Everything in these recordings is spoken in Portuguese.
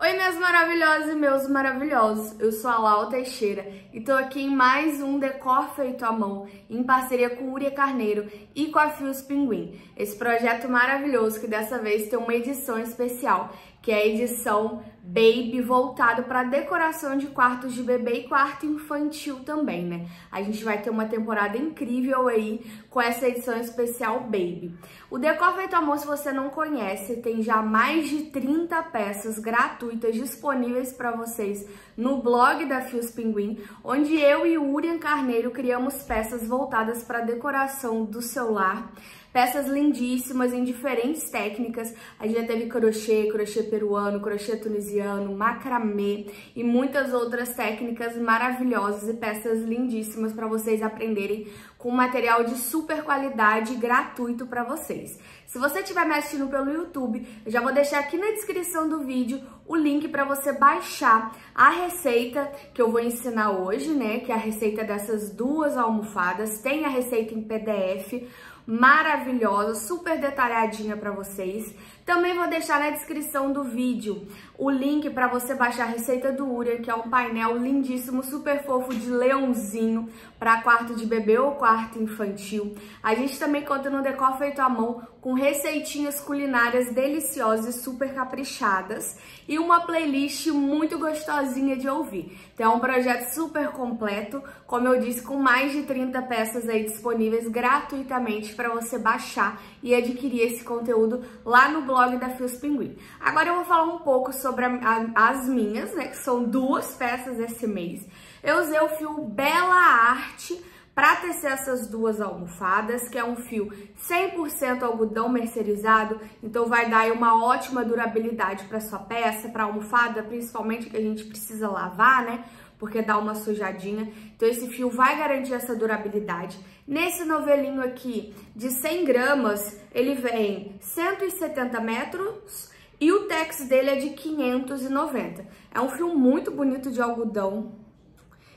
Oi, meus maravilhosos e meus maravilhosos. Eu sou a Lau Teixeira e tô aqui em mais um decor feito à mão em parceria com Uria Carneiro e com a Fios Pinguim. Esse projeto maravilhoso que dessa vez tem uma edição especial que é a edição Baby voltado para decoração de quartos de bebê e quarto infantil também, né? A gente vai ter uma temporada incrível aí com essa edição especial Baby. O Decor Feito Amor, se você não conhece, tem já mais de 30 peças gratuitas disponíveis para vocês no blog da Fios Pinguim, onde eu e o Urian Carneiro criamos peças voltadas para decoração do seu lar peças lindíssimas em diferentes técnicas. A gente já teve crochê, crochê peruano, crochê tunisiano, macramê e muitas outras técnicas maravilhosas e peças lindíssimas para vocês aprenderem com material de super qualidade gratuito para vocês. Se você estiver me assistindo pelo YouTube, eu já vou deixar aqui na descrição do vídeo o link para você baixar a receita que eu vou ensinar hoje, né? Que é a receita dessas duas almofadas. Tem a receita em PDF, maravilhosa, super detalhadinha para vocês. Também vou deixar na descrição do vídeo o link para você baixar a receita do Uria, que é um painel lindíssimo, super fofo de leãozinho para quarto de bebê ou quarto infantil. A gente também conta no decor feito à mão com receitinhas culinárias deliciosas e super caprichadas e uma playlist muito gostosinha de ouvir. Então é um projeto super completo, como eu disse, com mais de 30 peças aí disponíveis gratuitamente para você baixar e adquirir esse conteúdo lá no blog da Fios Pinguim. Agora eu vou falar um pouco sobre sobre a, a, as minhas, né? Que são duas peças esse mês. Eu usei o fio Bela Arte para tecer essas duas almofadas, que é um fio 100% algodão mercerizado, então vai dar uma ótima durabilidade para sua peça, para almofada, principalmente que a gente precisa lavar, né? Porque dá uma sujadinha. Então esse fio vai garantir essa durabilidade. Nesse novelinho aqui de 100 gramas, ele vem 170 metros e o tex dele é de 590. É um fio muito bonito de algodão,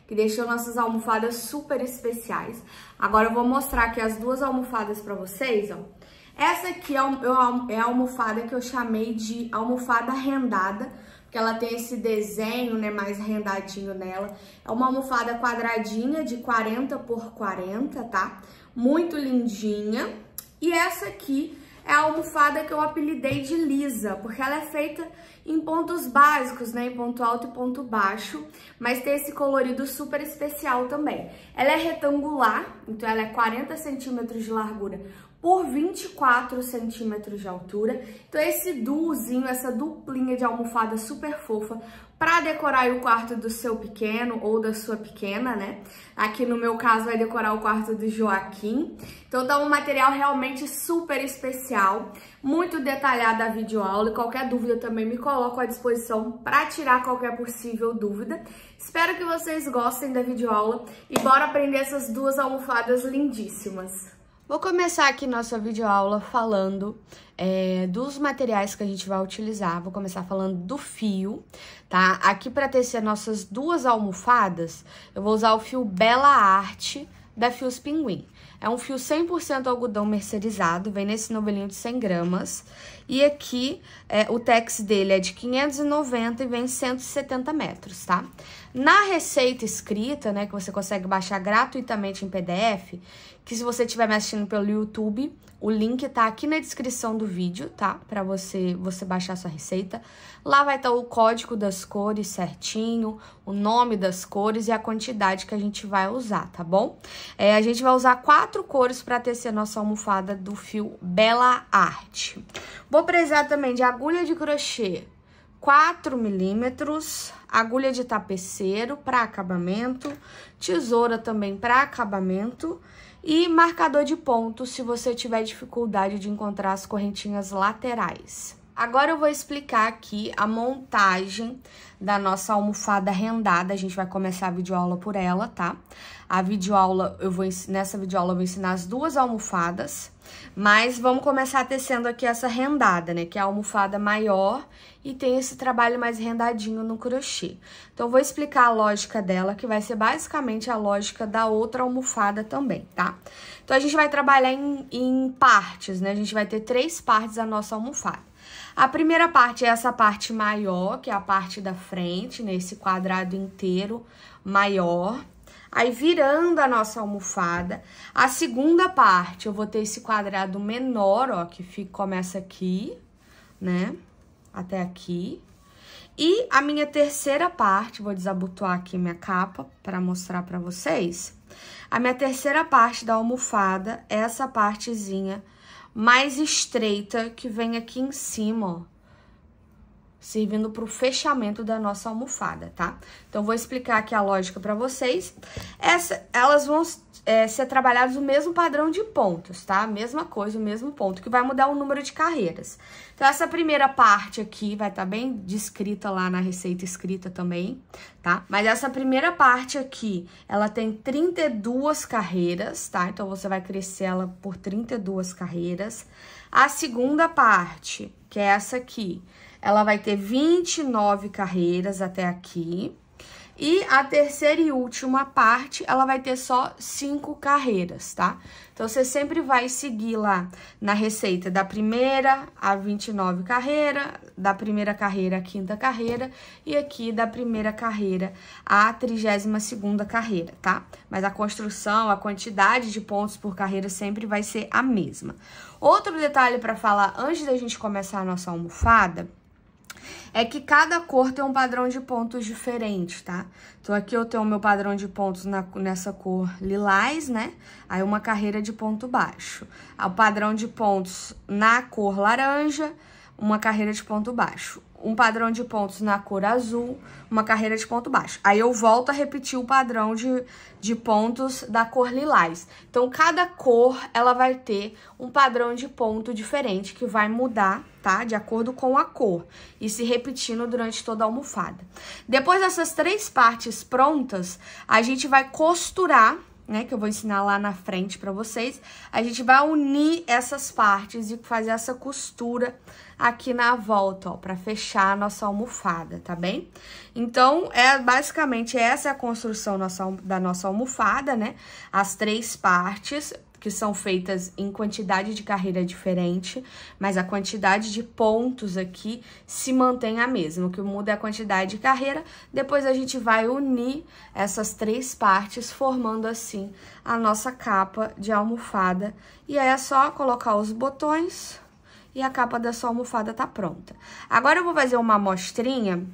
que deixou nossas almofadas super especiais. Agora eu vou mostrar aqui as duas almofadas para vocês, ó. Essa aqui é, é, é a almofada que eu chamei de almofada rendada, porque ela tem esse desenho, né, mais rendadinho nela. É uma almofada quadradinha de 40 por 40, tá? Muito lindinha. E essa aqui é a almofada que eu apelidei de lisa, porque ela é feita em pontos básicos, né, em ponto alto e ponto baixo, mas tem esse colorido super especial também. Ela é retangular, então ela é 40 centímetros de largura por 24 centímetros de altura. Então esse duozinho, essa duplinha de almofada super fofa para decorar o quarto do seu pequeno ou da sua pequena, né? Aqui no meu caso vai decorar o quarto do Joaquim. Então dá tá um material realmente super especial, muito detalhado a videoaula e qualquer dúvida também me coloco à disposição para tirar qualquer possível dúvida. Espero que vocês gostem da videoaula e bora aprender essas duas almofadas lindíssimas. Vou começar aqui nossa videoaula falando é, dos materiais que a gente vai utilizar. Vou começar falando do fio, tá? Aqui para tecer nossas duas almofadas, eu vou usar o fio Bela Arte da Fios Pinguim. É um fio 100% algodão mercerizado, vem nesse novelinho de 100 gramas. E aqui, é, o tex dele é de 590 e vem 170 metros, tá? Na receita escrita, né, que você consegue baixar gratuitamente em PDF, que se você estiver me assistindo pelo YouTube, o link tá aqui na descrição do vídeo, tá? Para você você baixar sua receita. Lá vai estar tá o código das cores certinho, o nome das cores e a quantidade que a gente vai usar, tá bom? É, a gente vai usar quatro cores para tecer nossa almofada do fio Bela Arte. Vou precisar também de agulha de crochê 4 milímetros, agulha de tapeceiro para acabamento, tesoura também para acabamento e marcador de ponto se você tiver dificuldade de encontrar as correntinhas laterais. Agora eu vou explicar aqui a montagem da nossa almofada rendada. A gente vai começar a videoaula por ela, tá? A videoaula, eu vou nessa videoaula eu vou ensinar as duas almofadas, mas vamos começar tecendo aqui essa rendada, né? Que é a almofada maior e tem esse trabalho mais rendadinho no crochê. Então, eu vou explicar a lógica dela, que vai ser basicamente a lógica da outra almofada também, tá? Então, a gente vai trabalhar em, em partes, né? A gente vai ter três partes da nossa almofada. A primeira parte é essa parte maior, que é a parte da frente, nesse né? quadrado inteiro maior. Aí, virando a nossa almofada, a segunda parte, eu vou ter esse quadrado menor, ó, que fica, começa aqui, né, até aqui. E a minha terceira parte, vou desabotoar aqui minha capa para mostrar para vocês. A minha terceira parte da almofada é essa partezinha mais estreita que vem aqui em cima, ó servindo para o fechamento da nossa almofada, tá? Então, vou explicar aqui a lógica para vocês. Essa, elas vão é, ser trabalhadas o mesmo padrão de pontos, tá? Mesma coisa, o mesmo ponto, que vai mudar o número de carreiras. Então, essa primeira parte aqui vai estar tá bem descrita lá na receita escrita também, tá? Mas essa primeira parte aqui, ela tem 32 carreiras, tá? Então, você vai crescer ela por 32 carreiras. A segunda parte, que é essa aqui, ela vai ter 29 carreiras até aqui. E a terceira e última parte, ela vai ter só cinco carreiras, tá? Então, você sempre vai seguir lá na receita da primeira a 29 carreira, da primeira carreira à quinta carreira, e aqui da primeira carreira à 32ª carreira, tá? Mas a construção, a quantidade de pontos por carreira sempre vai ser a mesma. Outro detalhe para falar antes da gente começar a nossa almofada é que cada cor tem um padrão de pontos diferente, tá? Então aqui eu tenho o meu padrão de pontos na, nessa cor lilás, né? Aí uma carreira de ponto baixo. Ah, o padrão de pontos na cor laranja, uma carreira de ponto baixo, um padrão de pontos na cor azul, uma carreira de ponto baixo. Aí eu volto a repetir o padrão de, de pontos da cor lilás. Então, cada cor, ela vai ter um padrão de ponto diferente, que vai mudar, tá? De acordo com a cor, e se repetindo durante toda a almofada. Depois dessas três partes prontas, a gente vai costurar né, que eu vou ensinar lá na frente para vocês, a gente vai unir essas partes e fazer essa costura aqui na volta, ó, para fechar a nossa almofada, tá bem? Então, é basicamente essa é a construção nossa, da nossa almofada, né? As três partes que são feitas em quantidade de carreira diferente, mas a quantidade de pontos aqui se mantém a mesma. O que muda é a quantidade de carreira. Depois a gente vai unir essas três partes, formando assim a nossa capa de almofada. E aí é só colocar os botões e a capa da sua almofada tá pronta. Agora eu vou fazer uma amostrinha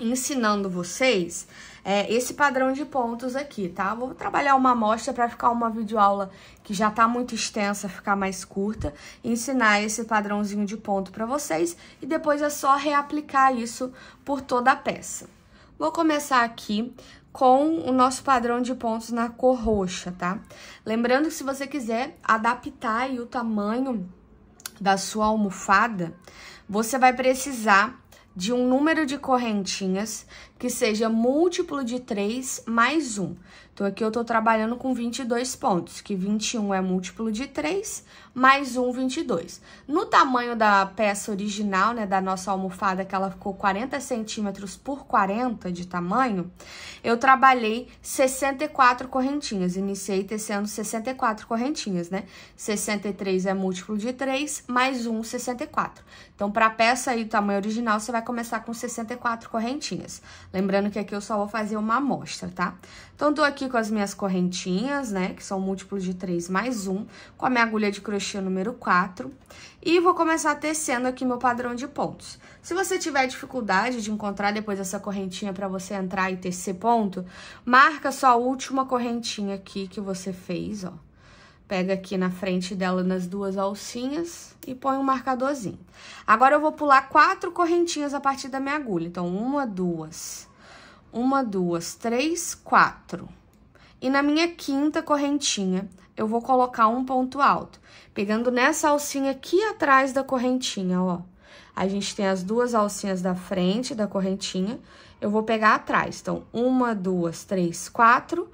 ensinando vocês é, esse padrão de pontos aqui, tá? Vou trabalhar uma amostra para ficar uma videoaula que já tá muito extensa, ficar mais curta, ensinar esse padrãozinho de ponto para vocês e depois é só reaplicar isso por toda a peça. Vou começar aqui com o nosso padrão de pontos na cor roxa, tá? Lembrando que se você quiser adaptar o tamanho da sua almofada, você vai precisar de um número de correntinhas que seja múltiplo de 3 mais 1. Então, aqui eu estou trabalhando com 22 pontos, que 21 é múltiplo de 3, mais 1, 22. No tamanho da peça original, né, da nossa almofada, que ela ficou 40 centímetros por 40 de tamanho, eu trabalhei 64 correntinhas, iniciei tecendo 64 correntinhas, né? 63 é múltiplo de 3, mais 1, 64. Então, para a peça aí, tamanho original, você vai começar com 64 correntinhas. Lembrando que aqui eu só vou fazer uma amostra, tá? Então, tô aqui com as minhas correntinhas, né? Que são múltiplos de 3 mais 1, com a minha agulha de crochê número 4. E vou começar tecendo aqui meu padrão de pontos. Se você tiver dificuldade de encontrar depois essa correntinha para você entrar e tecer ponto, marca sua última correntinha aqui que você fez, ó Pega aqui na frente dela nas duas alcinhas e põe um marcadorzinho. Agora, eu vou pular quatro correntinhas a partir da minha agulha. Então, uma, duas, uma, duas, três, quatro. E na minha quinta correntinha, eu vou colocar um ponto alto. Pegando nessa alcinha aqui atrás da correntinha, ó. A gente tem as duas alcinhas da frente da correntinha, eu vou pegar atrás. Então, uma, duas, três, quatro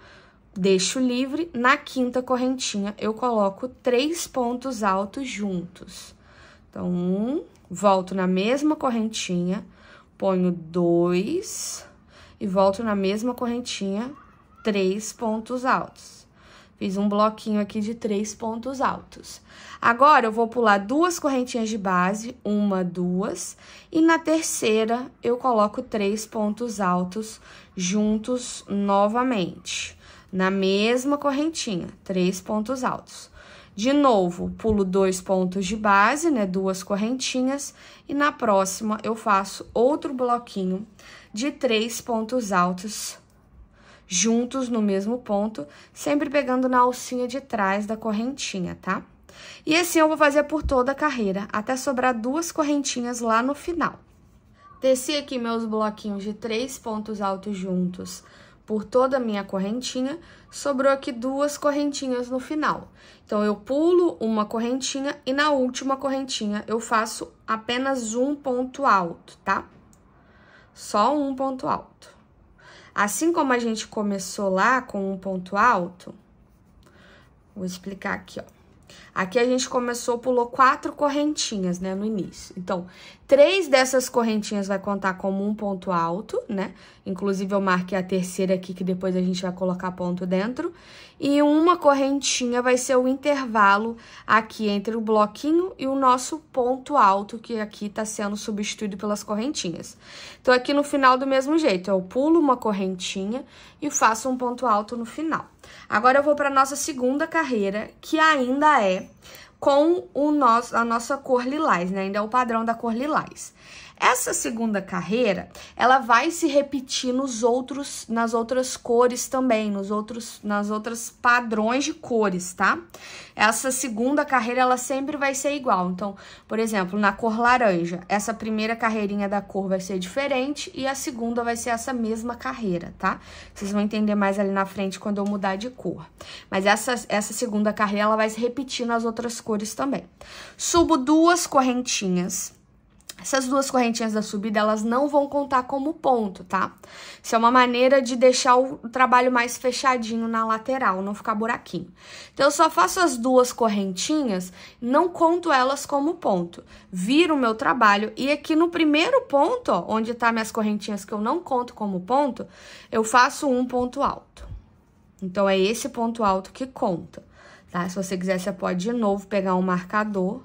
deixo livre. Na quinta correntinha, eu coloco três pontos altos juntos. Então, um, volto na mesma correntinha, ponho dois e volto na mesma correntinha, três pontos altos. Fiz um bloquinho aqui de três pontos altos. Agora, eu vou pular duas correntinhas de base, uma, duas, e na terceira eu coloco três pontos altos juntos novamente na mesma correntinha, três pontos altos. De novo, pulo dois pontos de base, né, duas correntinhas, e na próxima eu faço outro bloquinho de três pontos altos juntos no mesmo ponto, sempre pegando na alcinha de trás da correntinha, tá? E assim eu vou fazer por toda a carreira, até sobrar duas correntinhas lá no final. Desci aqui meus bloquinhos de três pontos altos juntos por toda a minha correntinha, sobrou aqui duas correntinhas no final. Então, eu pulo uma correntinha e na última correntinha eu faço apenas um ponto alto, tá? Só um ponto alto. Assim como a gente começou lá com um ponto alto, vou explicar aqui, ó. Aqui a gente começou, pulou quatro correntinhas, né, no início. Então, três dessas correntinhas vai contar como um ponto alto, né? Inclusive, eu marquei a terceira aqui, que depois a gente vai colocar ponto dentro. E uma correntinha vai ser o intervalo aqui entre o bloquinho e o nosso ponto alto, que aqui tá sendo substituído pelas correntinhas. Então, aqui no final, do mesmo jeito, eu pulo uma correntinha e faço um ponto alto no final. Agora eu vou para nossa segunda carreira, que ainda é com o nosso, a nossa cor lilás, né? Ainda é o padrão da cor lilás. Essa segunda carreira, ela vai se repetir nos outros, nas outras cores também, nos outros, nas outras padrões de cores, tá? Essa segunda carreira, ela sempre vai ser igual. Então, por exemplo, na cor laranja, essa primeira carreirinha da cor vai ser diferente e a segunda vai ser essa mesma carreira, tá? Vocês vão entender mais ali na frente quando eu mudar de cor. Mas essa, essa segunda carreira, ela vai se repetir nas outras cores também. Subo duas correntinhas essas duas correntinhas da subida, elas não vão contar como ponto, tá? Isso é uma maneira de deixar o trabalho mais fechadinho na lateral, não ficar buraquinho. Então, eu só faço as duas correntinhas, não conto elas como ponto. Viro o meu trabalho e aqui no primeiro ponto, ó, onde tá minhas correntinhas que eu não conto como ponto, eu faço um ponto alto. Então, é esse ponto alto que conta, tá? Se você quiser, você pode de novo pegar um marcador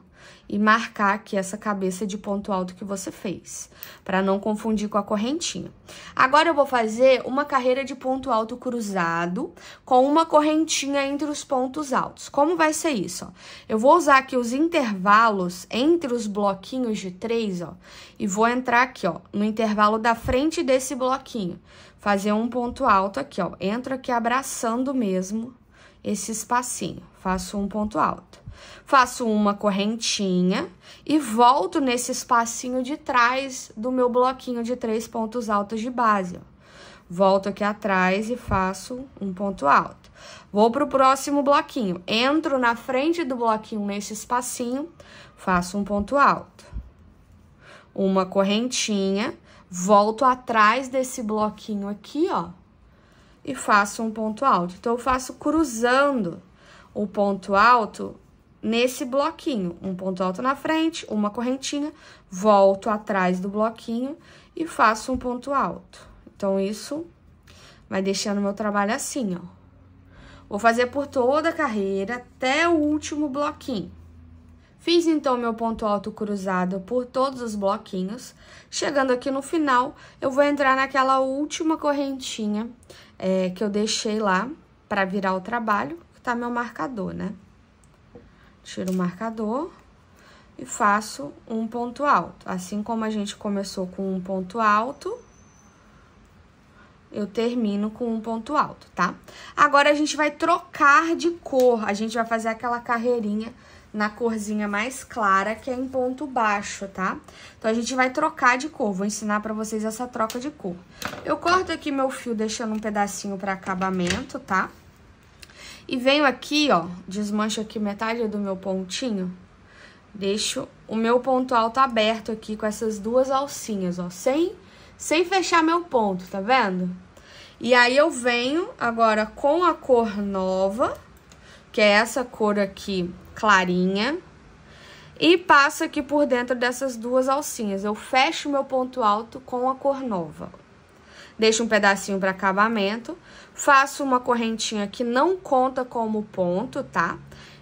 e marcar aqui essa cabeça de ponto alto que você fez, para não confundir com a correntinha. Agora eu vou fazer uma carreira de ponto alto cruzado com uma correntinha entre os pontos altos. Como vai ser isso? Ó? Eu vou usar aqui os intervalos entre os bloquinhos de três, ó, e vou entrar aqui, ó, no intervalo da frente desse bloquinho, fazer um ponto alto aqui, ó. Entro aqui abraçando mesmo esse espacinho, faço um ponto alto faço uma correntinha e volto nesse espacinho de trás do meu bloquinho de três pontos altos de base. Ó. Volto aqui atrás e faço um ponto alto. Vou para o próximo bloquinho, entro na frente do bloquinho nesse espacinho, faço um ponto alto. Uma correntinha, volto atrás desse bloquinho aqui, ó, e faço um ponto alto. Então, eu faço cruzando o ponto alto nesse bloquinho. Um ponto alto na frente, uma correntinha, volto atrás do bloquinho e faço um ponto alto. Então, isso vai deixando meu trabalho assim, ó. Vou fazer por toda a carreira até o último bloquinho. Fiz então meu ponto alto cruzado por todos os bloquinhos. Chegando aqui no final, eu vou entrar naquela última correntinha é, que eu deixei lá para virar o trabalho, que tá meu marcador, né? Tiro o marcador e faço um ponto alto. Assim como a gente começou com um ponto alto, eu termino com um ponto alto, tá? Agora, a gente vai trocar de cor. A gente vai fazer aquela carreirinha na corzinha mais clara, que é em ponto baixo, tá? Então, a gente vai trocar de cor. Vou ensinar pra vocês essa troca de cor. Eu corto aqui meu fio deixando um pedacinho pra acabamento, tá? Tá? E venho aqui, ó, desmancho aqui metade do meu pontinho. Deixo o meu ponto alto aberto aqui com essas duas alcinhas, ó, sem, sem fechar meu ponto, tá vendo? E aí eu venho agora com a cor nova, que é essa cor aqui clarinha, e passo aqui por dentro dessas duas alcinhas. Eu fecho meu ponto alto com a cor nova. Deixo um pedacinho para acabamento, faço uma correntinha que não conta como ponto, tá?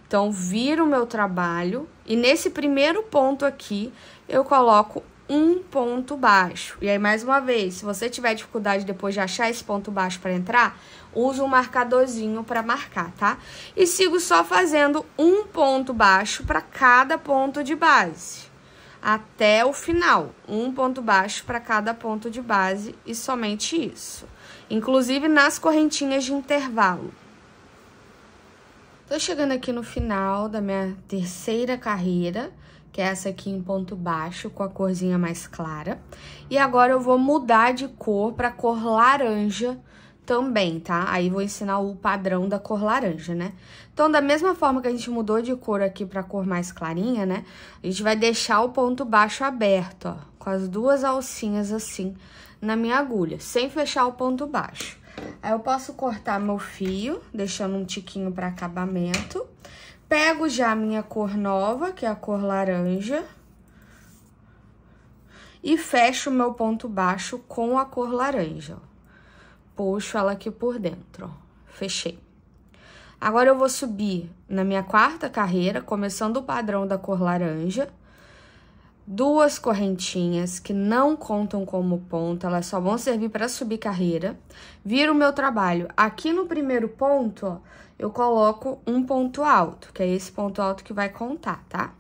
Então, viro o meu trabalho e nesse primeiro ponto aqui, eu coloco um ponto baixo. E aí, mais uma vez, se você tiver dificuldade depois de achar esse ponto baixo para entrar, usa um marcadorzinho para marcar, tá? E sigo só fazendo um ponto baixo para cada ponto de base. Até o final, um ponto baixo para cada ponto de base e somente isso inclusive nas correntinhas de intervalo. Tô chegando aqui no final da minha terceira carreira, que é essa aqui em ponto baixo, com a corzinha mais clara. E agora eu vou mudar de cor para cor laranja também, tá? Aí vou ensinar o padrão da cor laranja, né? Então, da mesma forma que a gente mudou de cor aqui para cor mais clarinha, né? A gente vai deixar o ponto baixo aberto, ó, com as duas alcinhas assim, na minha agulha, sem fechar o ponto baixo. Aí eu posso cortar meu fio, deixando um tiquinho para acabamento. Pego já a minha cor nova, que é a cor laranja. E fecho o meu ponto baixo com a cor laranja. Puxo ela aqui por dentro, ó. Fechei. Agora eu vou subir na minha quarta carreira, começando o padrão da cor laranja duas correntinhas que não contam como ponto, elas só vão servir para subir carreira. Vira o meu trabalho. Aqui no primeiro ponto, ó, eu coloco um ponto alto, que é esse ponto alto que vai contar, tá?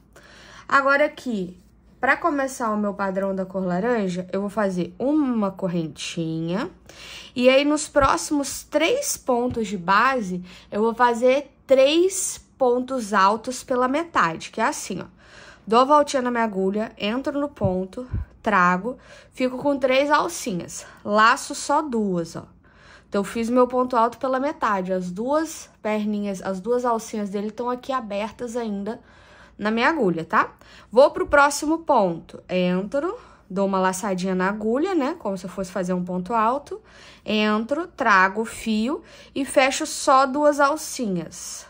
Agora aqui, para começar o meu padrão da cor laranja, eu vou fazer uma correntinha. E aí, nos próximos três pontos de base, eu vou fazer três pontos altos pela metade, que é assim, ó dou a voltinha na minha agulha, entro no ponto, trago, fico com três alcinhas, laço só duas, ó. Então, eu fiz meu ponto alto pela metade, as duas perninhas, as duas alcinhas dele estão aqui abertas ainda na minha agulha, tá? Vou pro próximo ponto, entro, dou uma laçadinha na agulha, né? Como se eu fosse fazer um ponto alto. Entro, trago o fio e fecho só duas alcinhas.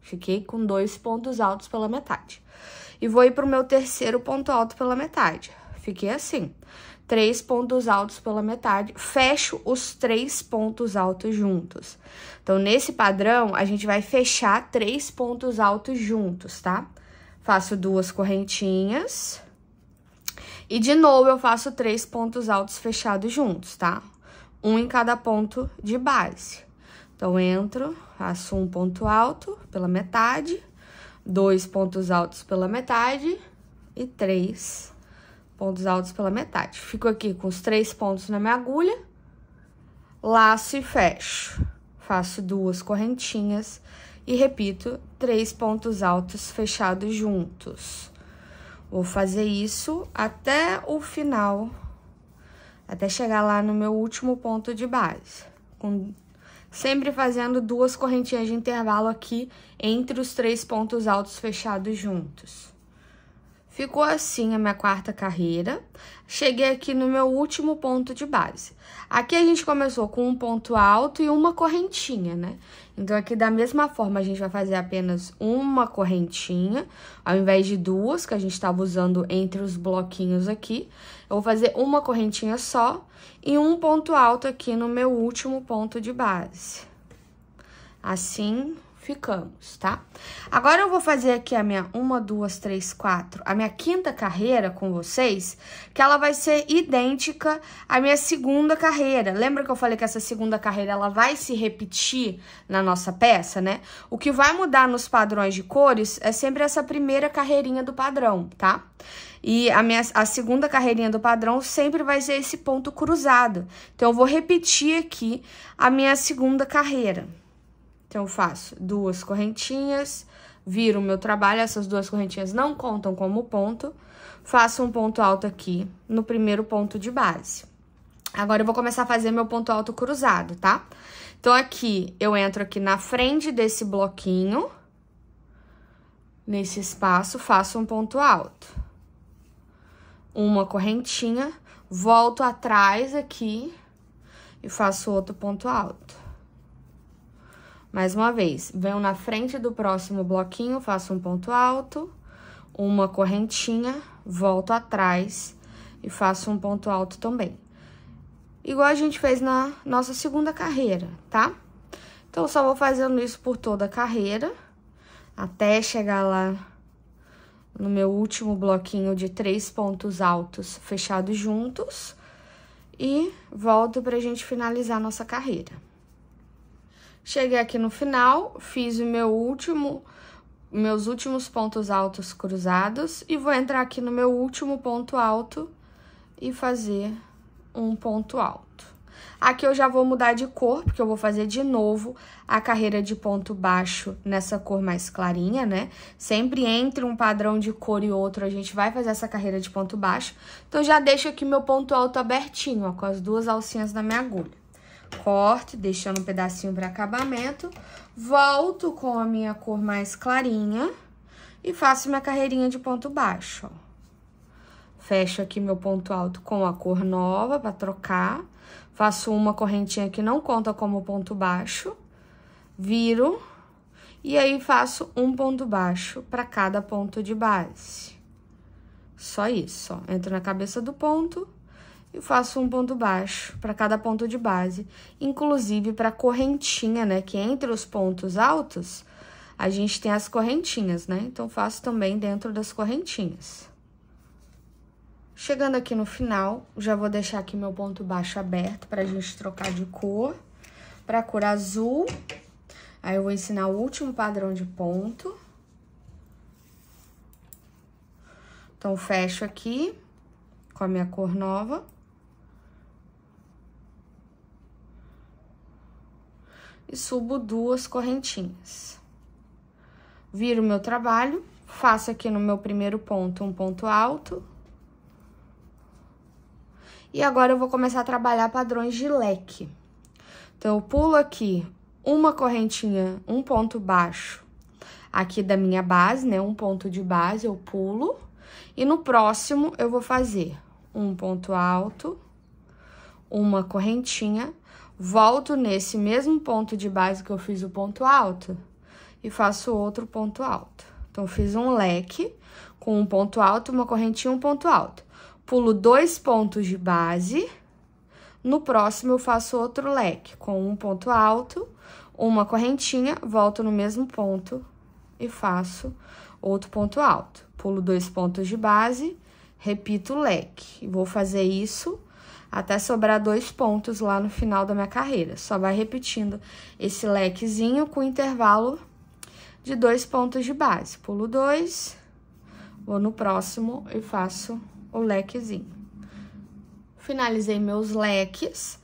Fiquei com dois pontos altos pela metade e vou ir para o meu terceiro ponto alto pela metade. Fiquei assim, três pontos altos pela metade, fecho os três pontos altos juntos. Então, nesse padrão, a gente vai fechar três pontos altos juntos, tá? Faço duas correntinhas. E de novo, eu faço três pontos altos fechados juntos, tá? Um em cada ponto de base. Então, entro, faço um ponto alto pela metade dois pontos altos pela metade e três pontos altos pela metade. Fico aqui com os três pontos na minha agulha, laço e fecho. Faço duas correntinhas e repito, três pontos altos fechados juntos. Vou fazer isso até o final, até chegar lá no meu último ponto de base, com sempre fazendo duas correntinhas de intervalo aqui entre os três pontos altos fechados juntos. Ficou assim a minha quarta carreira. Cheguei aqui no meu último ponto de base. Aqui a gente começou com um ponto alto e uma correntinha, né? Então, aqui da mesma forma, a gente vai fazer apenas uma correntinha, ao invés de duas que a gente estava usando entre os bloquinhos aqui. Eu vou fazer uma correntinha só e um ponto alto aqui no meu último ponto de base. Assim, ficamos, tá? Agora eu vou fazer aqui a minha uma, duas, três, quatro, a minha quinta carreira com vocês, que ela vai ser idêntica à minha segunda carreira. Lembra que eu falei que essa segunda carreira ela vai se repetir na nossa peça, né? O que vai mudar nos padrões de cores é sempre essa primeira carreirinha do padrão, tá? E a, minha, a segunda carreirinha do padrão sempre vai ser esse ponto cruzado. Então, eu vou repetir aqui a minha segunda carreira. Então, eu faço duas correntinhas, viro o meu trabalho, essas duas correntinhas não contam como ponto, faço um ponto alto aqui no primeiro ponto de base. Agora, eu vou começar a fazer meu ponto alto cruzado, tá? Então, aqui, eu entro aqui na frente desse bloquinho, nesse espaço, faço um ponto alto. Uma correntinha, volto atrás aqui e faço outro ponto alto. Mais uma vez, venho na frente do próximo bloquinho, faço um ponto alto, uma correntinha, volto atrás e faço um ponto alto também. Igual a gente fez na nossa segunda carreira, tá? Então, só vou fazendo isso por toda a carreira, até chegar lá no meu último bloquinho de três pontos altos fechados juntos e volto pra gente finalizar nossa carreira. Cheguei aqui no final, fiz o meu último, meus últimos pontos altos cruzados e vou entrar aqui no meu último ponto alto e fazer um ponto alto. Aqui eu já vou mudar de cor, porque eu vou fazer de novo a carreira de ponto baixo nessa cor mais clarinha, né? Sempre entre um padrão de cor e outro, a gente vai fazer essa carreira de ponto baixo. Então, já deixo aqui meu ponto alto abertinho, ó, com as duas alcinhas da minha agulha corte, deixando um pedacinho para acabamento. Volto com a minha cor mais clarinha e faço minha carreirinha de ponto baixo, ó. Fecho aqui meu ponto alto com a cor nova para trocar. Faço uma correntinha que não conta como ponto baixo. Viro. E aí, faço um ponto baixo para cada ponto de base. Só isso, ó. Entro na cabeça do ponto e faço um ponto baixo para cada ponto de base, inclusive para a correntinha, né? Que é entre os pontos altos a gente tem as correntinhas, né? Então, faço também dentro das correntinhas. Chegando aqui no final, já vou deixar aqui meu ponto baixo aberto para a gente trocar de cor, para a cor azul. Aí, eu vou ensinar o último padrão de ponto. Então, fecho aqui com a minha cor nova. e subo duas correntinhas. Viro meu trabalho, faço aqui no meu primeiro ponto um ponto alto. E agora eu vou começar a trabalhar padrões de leque. Então, eu pulo aqui uma correntinha, um ponto baixo aqui da minha base, né? Um ponto de base eu pulo. E no próximo eu vou fazer um ponto alto, uma correntinha volto nesse mesmo ponto de base que eu fiz o ponto alto e faço outro ponto alto. Então, fiz um leque com um ponto alto, uma correntinha, um ponto alto. Pulo dois pontos de base. No próximo, eu faço outro leque com um ponto alto, uma correntinha, volto no mesmo ponto e faço outro ponto alto. Pulo dois pontos de base, repito o leque. Vou fazer isso até sobrar dois pontos lá no final da minha carreira. Só vai repetindo esse lequezinho com intervalo de dois pontos de base. Pulo dois, vou no próximo e faço o lequezinho. Finalizei meus leques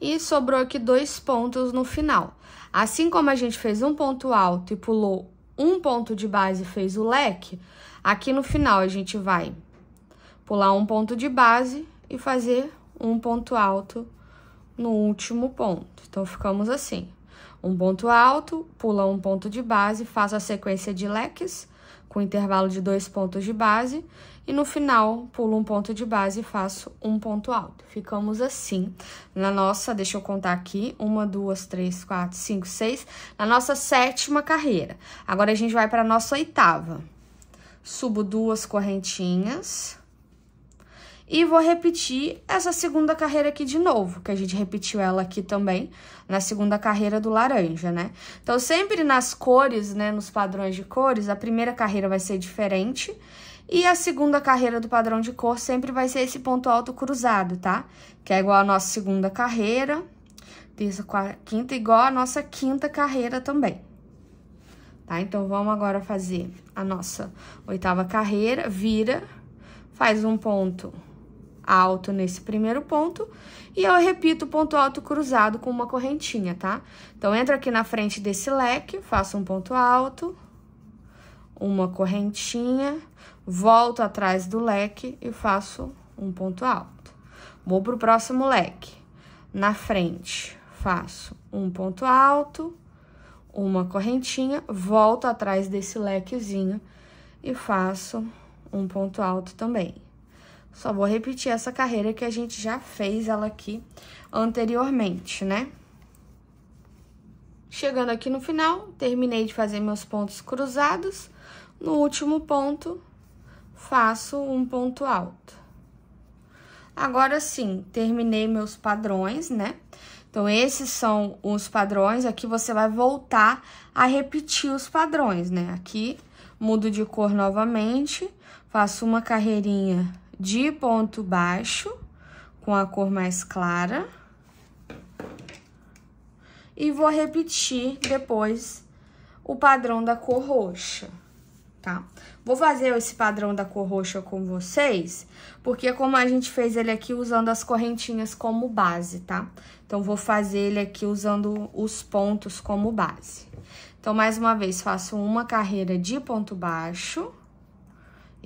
e sobrou aqui dois pontos no final. Assim como a gente fez um ponto alto e pulou um ponto de base e fez o leque, aqui no final a gente vai pular um ponto de base e fazer um ponto alto no último ponto. Então, ficamos assim. Um ponto alto, pula um ponto de base, faz a sequência de leques com intervalo de dois pontos de base e no final pulo um ponto de base e faço um ponto alto. Ficamos assim na nossa, deixa eu contar aqui, uma, duas, três, quatro, cinco, seis, na nossa sétima carreira. Agora a gente vai para nossa oitava. Subo duas correntinhas, e vou repetir essa segunda carreira aqui de novo, que a gente repetiu ela aqui também, na segunda carreira do laranja, né? Então, sempre nas cores, né, nos padrões de cores, a primeira carreira vai ser diferente, e a segunda carreira do padrão de cor sempre vai ser esse ponto alto cruzado, tá? Que é igual a nossa segunda carreira, terça, quarta, quinta, igual a nossa quinta carreira também. Tá? Então, vamos agora fazer a nossa oitava carreira, vira, faz um ponto alto nesse primeiro ponto. E eu repito o ponto alto cruzado com uma correntinha, tá? Então, entro aqui na frente desse leque, faço um ponto alto, uma correntinha, volto atrás do leque e faço um ponto alto. Vou pro próximo leque. Na frente, faço um ponto alto, uma correntinha, volto atrás desse lequezinho e faço um ponto alto também. Só vou repetir essa carreira que a gente já fez ela aqui anteriormente, né? Chegando aqui no final, terminei de fazer meus pontos cruzados. No último ponto, faço um ponto alto. Agora sim, terminei meus padrões, né? Então, esses são os padrões. Aqui você vai voltar a repetir os padrões, né? Aqui, mudo de cor novamente, faço uma carreirinha de ponto baixo com a cor mais clara. E vou repetir depois o padrão da cor roxa, tá? Vou fazer esse padrão da cor roxa com vocês, porque é como a gente fez ele aqui usando as correntinhas como base, tá? Então, vou fazer ele aqui usando os pontos como base. Então, mais uma vez, faço uma carreira de ponto baixo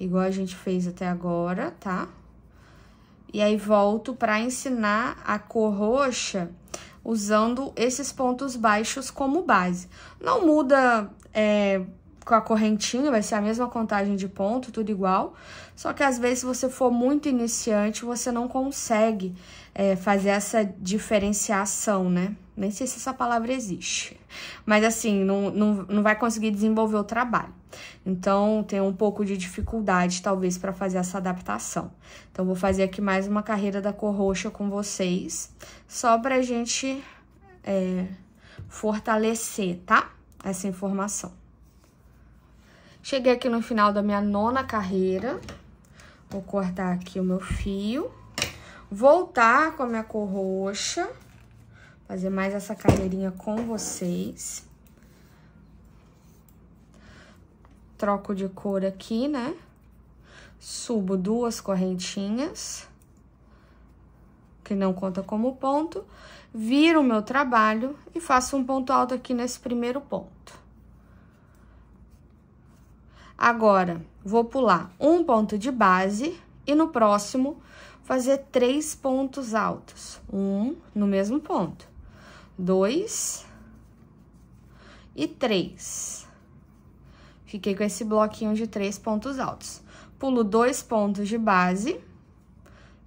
igual a gente fez até agora, tá? E aí, volto para ensinar a cor roxa usando esses pontos baixos como base. Não muda é, com a correntinha, vai ser a mesma contagem de ponto, tudo igual. Só que às vezes, se você for muito iniciante, você não consegue é, fazer essa diferenciação, né? Nem sei se essa palavra existe. Mas assim, não, não, não vai conseguir desenvolver o trabalho. Então, tem um pouco de dificuldade, talvez, para fazer essa adaptação. Então, vou fazer aqui mais uma carreira da cor roxa com vocês, só para a gente é, fortalecer, tá? Essa informação. Cheguei aqui no final da minha nona carreira. Vou cortar aqui o meu fio. Voltar com a minha cor roxa. Fazer mais essa carreirinha com vocês. Troco de cor aqui, né? Subo duas correntinhas. Que não conta como ponto. Viro o meu trabalho e faço um ponto alto aqui nesse primeiro ponto. Agora, vou pular um ponto de base e no próximo fazer três pontos altos. Um no mesmo ponto, dois e três. Fiquei com esse bloquinho de três pontos altos. Pulo dois pontos de base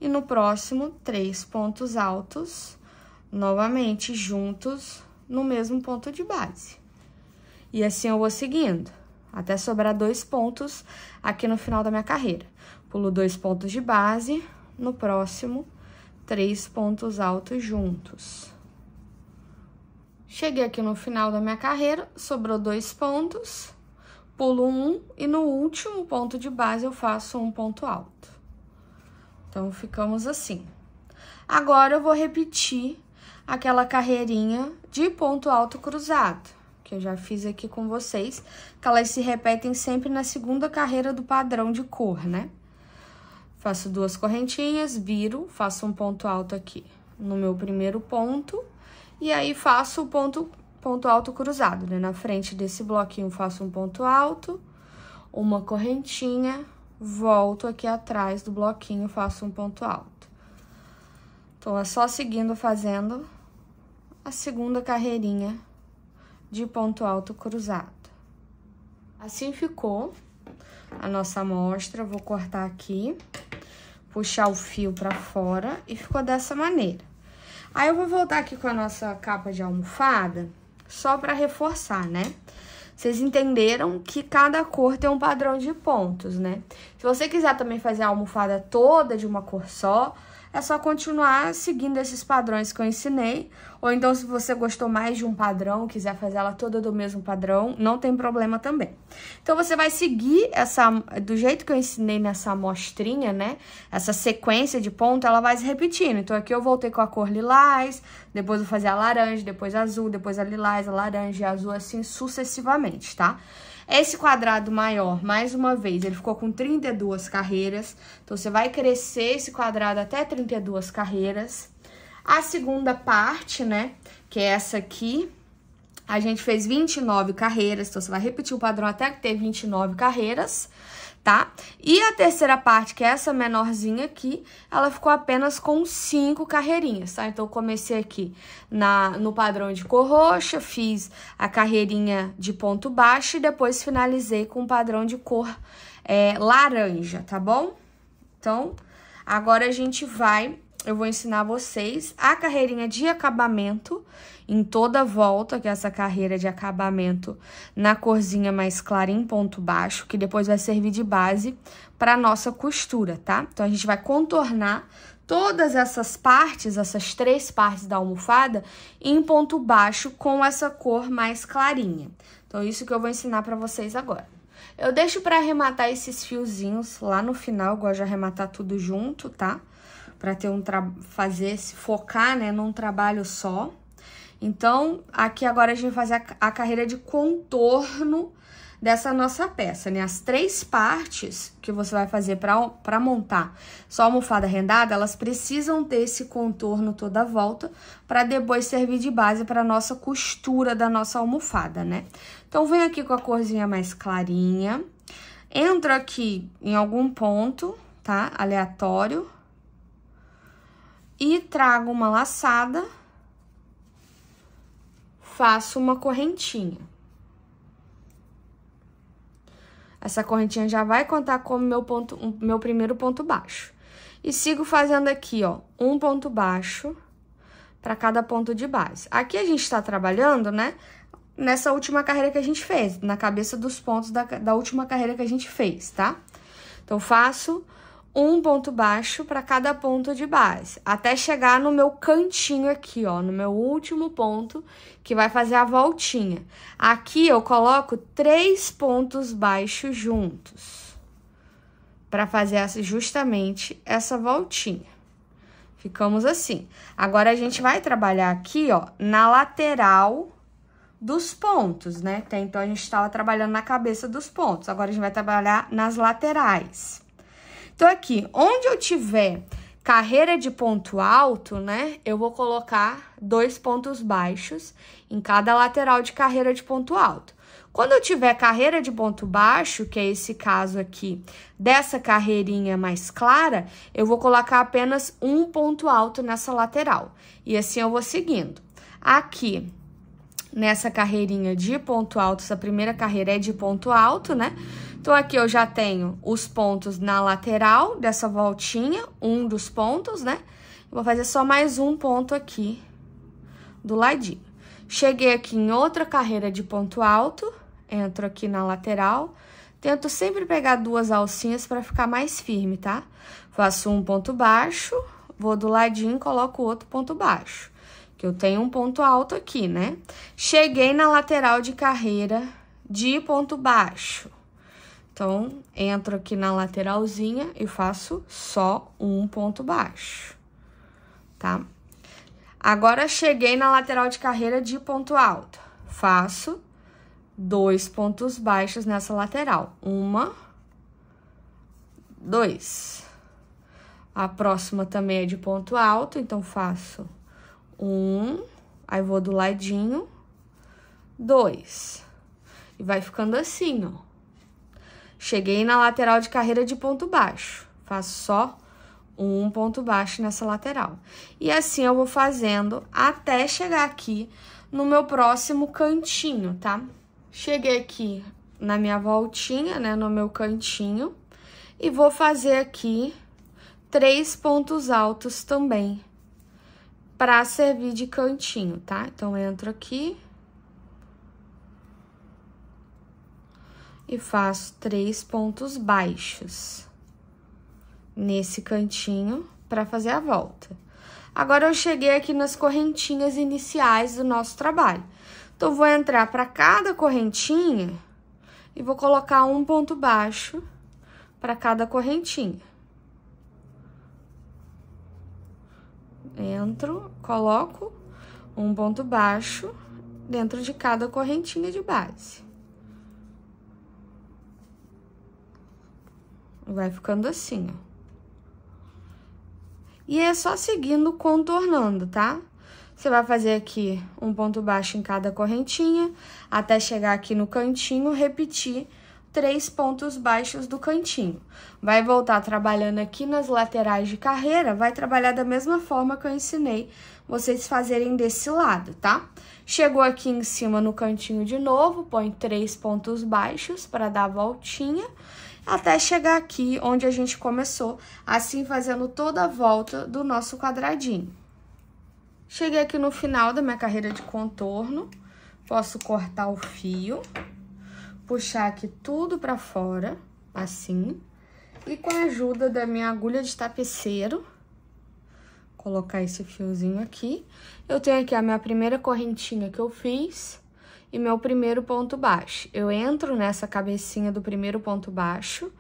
e no próximo, três pontos altos, novamente juntos no mesmo ponto de base. E assim eu vou seguindo até sobrar dois pontos aqui no final da minha carreira. Pulo dois pontos de base, no próximo, três pontos altos juntos. Cheguei aqui no final da minha carreira, sobrou dois pontos, pulo um e no último ponto de base eu faço um ponto alto. Então, ficamos assim. Agora, eu vou repetir aquela carreirinha de ponto alto cruzado que eu já fiz aqui com vocês, que elas se repetem sempre na segunda carreira do padrão de cor, né? Faço duas correntinhas, viro, faço um ponto alto aqui no meu primeiro ponto, e aí faço o ponto, ponto alto cruzado, né? Na frente desse bloquinho faço um ponto alto, uma correntinha, volto aqui atrás do bloquinho, faço um ponto alto. Então, é só seguindo fazendo a segunda carreirinha de ponto alto cruzado. Assim ficou a nossa amostra, vou cortar aqui, puxar o fio para fora e ficou dessa maneira. Aí eu vou voltar aqui com a nossa capa de almofada, só para reforçar, né? Vocês entenderam que cada cor tem um padrão de pontos, né? Se você quiser também fazer a almofada toda de uma cor só, é só continuar seguindo esses padrões que eu ensinei. Ou então, se você gostou mais de um padrão, quiser fazer ela toda do mesmo padrão, não tem problema também. Então, você vai seguir essa do jeito que eu ensinei nessa amostrinha, né? Essa sequência de ponto, ela vai se repetindo. Então, aqui eu voltei com a cor lilás, depois vou fazer a laranja, depois azul, depois a lilás, a laranja e azul, assim sucessivamente, tá? Tá? Esse quadrado maior, mais uma vez, ele ficou com 32 carreiras. Então, você vai crescer esse quadrado até 32 carreiras. A segunda parte, né, que é essa aqui, a gente fez 29 carreiras. Então, você vai repetir o padrão até ter 29 carreiras tá? E a terceira parte, que é essa menorzinha aqui, ela ficou apenas com cinco carreirinhas, tá? Então, eu comecei aqui na, no padrão de cor roxa, fiz a carreirinha de ponto baixo e depois finalizei com o padrão de cor é, laranja, tá bom? Então, agora a gente vai, eu vou ensinar vocês a carreirinha de acabamento, em toda a volta, que é essa carreira de acabamento na corzinha mais clara em ponto baixo, que depois vai servir de base para nossa costura, tá? Então, a gente vai contornar todas essas partes, essas três partes da almofada, em ponto baixo com essa cor mais clarinha. Então, isso que eu vou ensinar para vocês agora. Eu deixo para arrematar esses fiozinhos lá no final, eu gosto de arrematar tudo junto, tá? Para ter um... fazer, se focar, né, num trabalho só. Então, aqui agora a gente vai fazer a, a carreira de contorno dessa nossa peça, né? As três partes que você vai fazer para montar sua almofada rendada, elas precisam ter esse contorno toda a volta para depois servir de base para nossa costura da nossa almofada, né? Então, vem aqui com a corzinha mais clarinha, entra aqui em algum ponto, tá? Aleatório, e trago uma laçada faço uma correntinha. Essa correntinha já vai contar como meu, ponto, meu primeiro ponto baixo. E sigo fazendo aqui, ó, um ponto baixo para cada ponto de base. Aqui a gente está trabalhando, né, nessa última carreira que a gente fez, na cabeça dos pontos da, da última carreira que a gente fez, tá? Então, faço um ponto baixo para cada ponto de base, até chegar no meu cantinho aqui, ó, no meu último ponto, que vai fazer a voltinha. Aqui eu coloco três pontos baixos juntos, para fazer justamente essa voltinha. Ficamos assim. Agora, a gente vai trabalhar aqui, ó, na lateral dos pontos, né? Então, a gente estava trabalhando na cabeça dos pontos, agora a gente vai trabalhar nas laterais. Então, aqui, onde eu tiver carreira de ponto alto, né, eu vou colocar dois pontos baixos em cada lateral de carreira de ponto alto. Quando eu tiver carreira de ponto baixo, que é esse caso aqui, dessa carreirinha mais clara, eu vou colocar apenas um ponto alto nessa lateral. E assim eu vou seguindo. Aqui, nessa carreirinha de ponto alto, essa primeira carreira é de ponto alto, né? Então, aqui eu já tenho os pontos na lateral dessa voltinha, um dos pontos, né? vou fazer só mais um ponto aqui do ladinho. Cheguei aqui em outra carreira de ponto alto, entro aqui na lateral, tento sempre pegar duas alcinhas para ficar mais firme, tá? Faço um ponto baixo, vou do ladinho e coloco outro ponto baixo, que eu tenho um ponto alto aqui, né? Cheguei na lateral de carreira de ponto baixo então, entro aqui na lateralzinha e faço só um ponto baixo, tá? Agora, cheguei na lateral de carreira de ponto alto. Faço dois pontos baixos nessa lateral. Uma, dois. A próxima também é de ponto alto, então faço um, aí vou do ladinho, dois. E vai ficando assim, ó. Cheguei na lateral de carreira de ponto baixo. Faço só um ponto baixo nessa lateral. E assim eu vou fazendo até chegar aqui no meu próximo cantinho, tá? Cheguei aqui na minha voltinha, né, no meu cantinho, e vou fazer aqui três pontos altos também para servir de cantinho, tá? Então, entro aqui, e faço três pontos baixos nesse cantinho para fazer a volta. Agora, eu cheguei aqui nas correntinhas iniciais do nosso trabalho. Então, vou entrar para cada correntinha e vou colocar um ponto baixo para cada correntinha. Entro, coloco um ponto baixo dentro de cada correntinha de base. Vai ficando assim, ó. E é só seguindo contornando, tá? Você vai fazer aqui um ponto baixo em cada correntinha, até chegar aqui no cantinho, repetir três pontos baixos do cantinho. Vai voltar trabalhando aqui nas laterais de carreira, vai trabalhar da mesma forma que eu ensinei vocês fazerem desse lado, tá? Chegou aqui em cima no cantinho de novo, põe três pontos baixos para dar a voltinha até chegar aqui onde a gente começou, assim fazendo toda a volta do nosso quadradinho. Cheguei aqui no final da minha carreira de contorno, posso cortar o fio, puxar aqui tudo pra fora, assim, e com a ajuda da minha agulha de tapeceiro, colocar esse fiozinho aqui, eu tenho aqui a minha primeira correntinha que eu fiz, e meu primeiro ponto baixo. Eu entro nessa cabecinha do primeiro ponto baixo,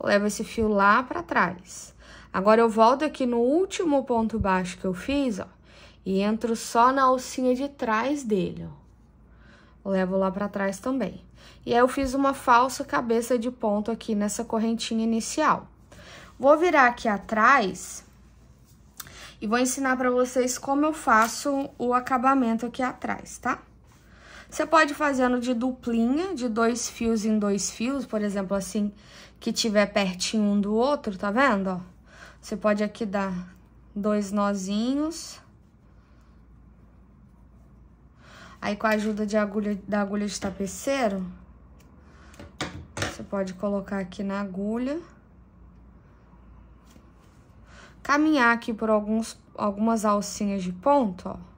levo esse fio lá para trás. Agora, eu volto aqui no último ponto baixo que eu fiz, ó, e entro só na alcinha de trás dele, ó. Levo lá para trás também. E aí, eu fiz uma falsa cabeça de ponto aqui nessa correntinha inicial. Vou virar aqui atrás e vou ensinar para vocês como eu faço o acabamento aqui atrás, tá? Você pode fazendo de duplinha, de dois fios em dois fios, por exemplo, assim, que tiver pertinho um do outro, tá vendo? você pode aqui dar dois nozinhos. Aí, com a ajuda de agulha, da agulha de tapeceiro, você pode colocar aqui na agulha. Caminhar aqui por alguns, algumas alcinhas de ponto, ó.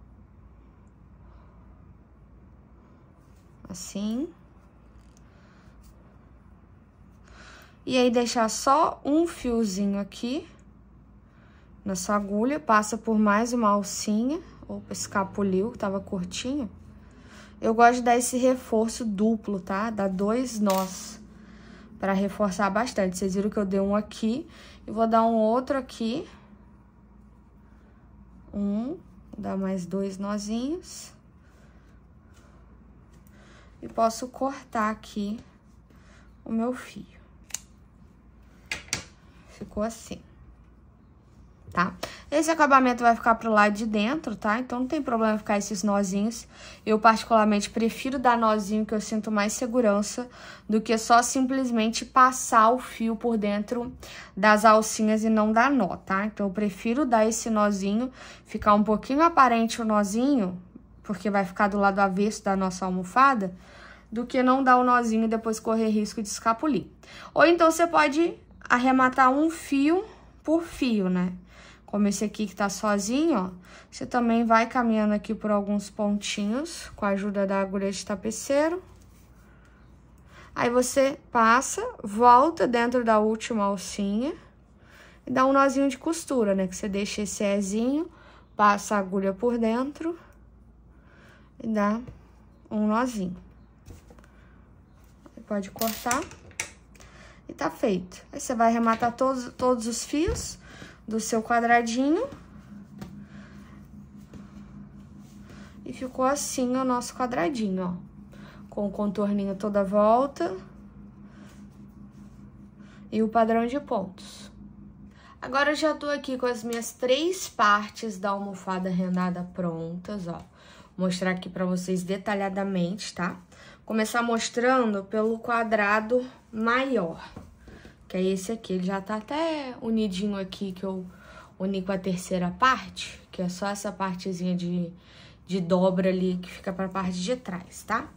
assim. E aí, deixar só um fiozinho aqui nessa agulha, passa por mais uma alcinha, ou escapuliu, que tava curtinho. Eu gosto de dar esse reforço duplo, tá? Dá dois nós, pra reforçar bastante. Vocês viram que eu dei um aqui, e vou dar um outro aqui. Um, dá mais dois nozinhos e posso cortar aqui o meu fio. Ficou assim, tá? Esse acabamento vai ficar pro lado de dentro, tá? Então, não tem problema ficar esses nozinhos. Eu, particularmente, prefiro dar nozinho, que eu sinto mais segurança, do que só simplesmente passar o fio por dentro das alcinhas e não dar nó, tá? Então, eu prefiro dar esse nozinho, ficar um pouquinho aparente o nozinho, porque vai ficar do lado avesso da nossa almofada, do que não dar o um nozinho e depois correr risco de escapulir. Ou então você pode arrematar um fio por fio, né? Como esse aqui que tá sozinho, ó. Você também vai caminhando aqui por alguns pontinhos com a ajuda da agulha de tapeceiro. Aí você passa, volta dentro da última alcinha e dá um nozinho de costura, né? Que você deixa esse Ezinho, passa a agulha por dentro e dá um nozinho. Você pode cortar e tá feito. Aí você vai arrematar todos, todos os fios do seu quadradinho. E ficou assim o nosso quadradinho, ó. Com o contorninho toda a volta. E o padrão de pontos. Agora eu já tô aqui com as minhas três partes da almofada rendada prontas, ó mostrar aqui para vocês detalhadamente, tá? Começar mostrando pelo quadrado maior, que é esse aqui. Ele já tá até unidinho aqui, que eu uni com a terceira parte, que é só essa partezinha de, de dobra ali que fica pra parte de trás, tá?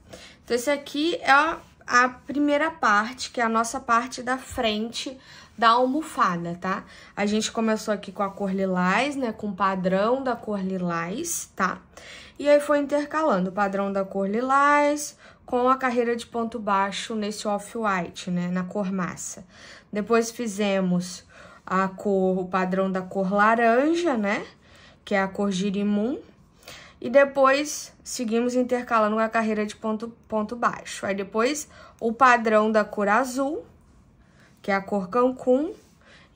Então, esse aqui é a, a primeira parte, que é a nossa parte da frente da almofada, tá? A gente começou aqui com a cor lilás, né? Com o padrão da cor lilás, tá? e aí foi intercalando o padrão da cor lilás com a carreira de ponto baixo nesse off-white, né, na cor massa. Depois fizemos a cor, o padrão da cor laranja, né, que é a cor girimum, e depois seguimos intercalando a carreira de ponto, ponto baixo. Aí depois o padrão da cor azul, que é a cor Cancun.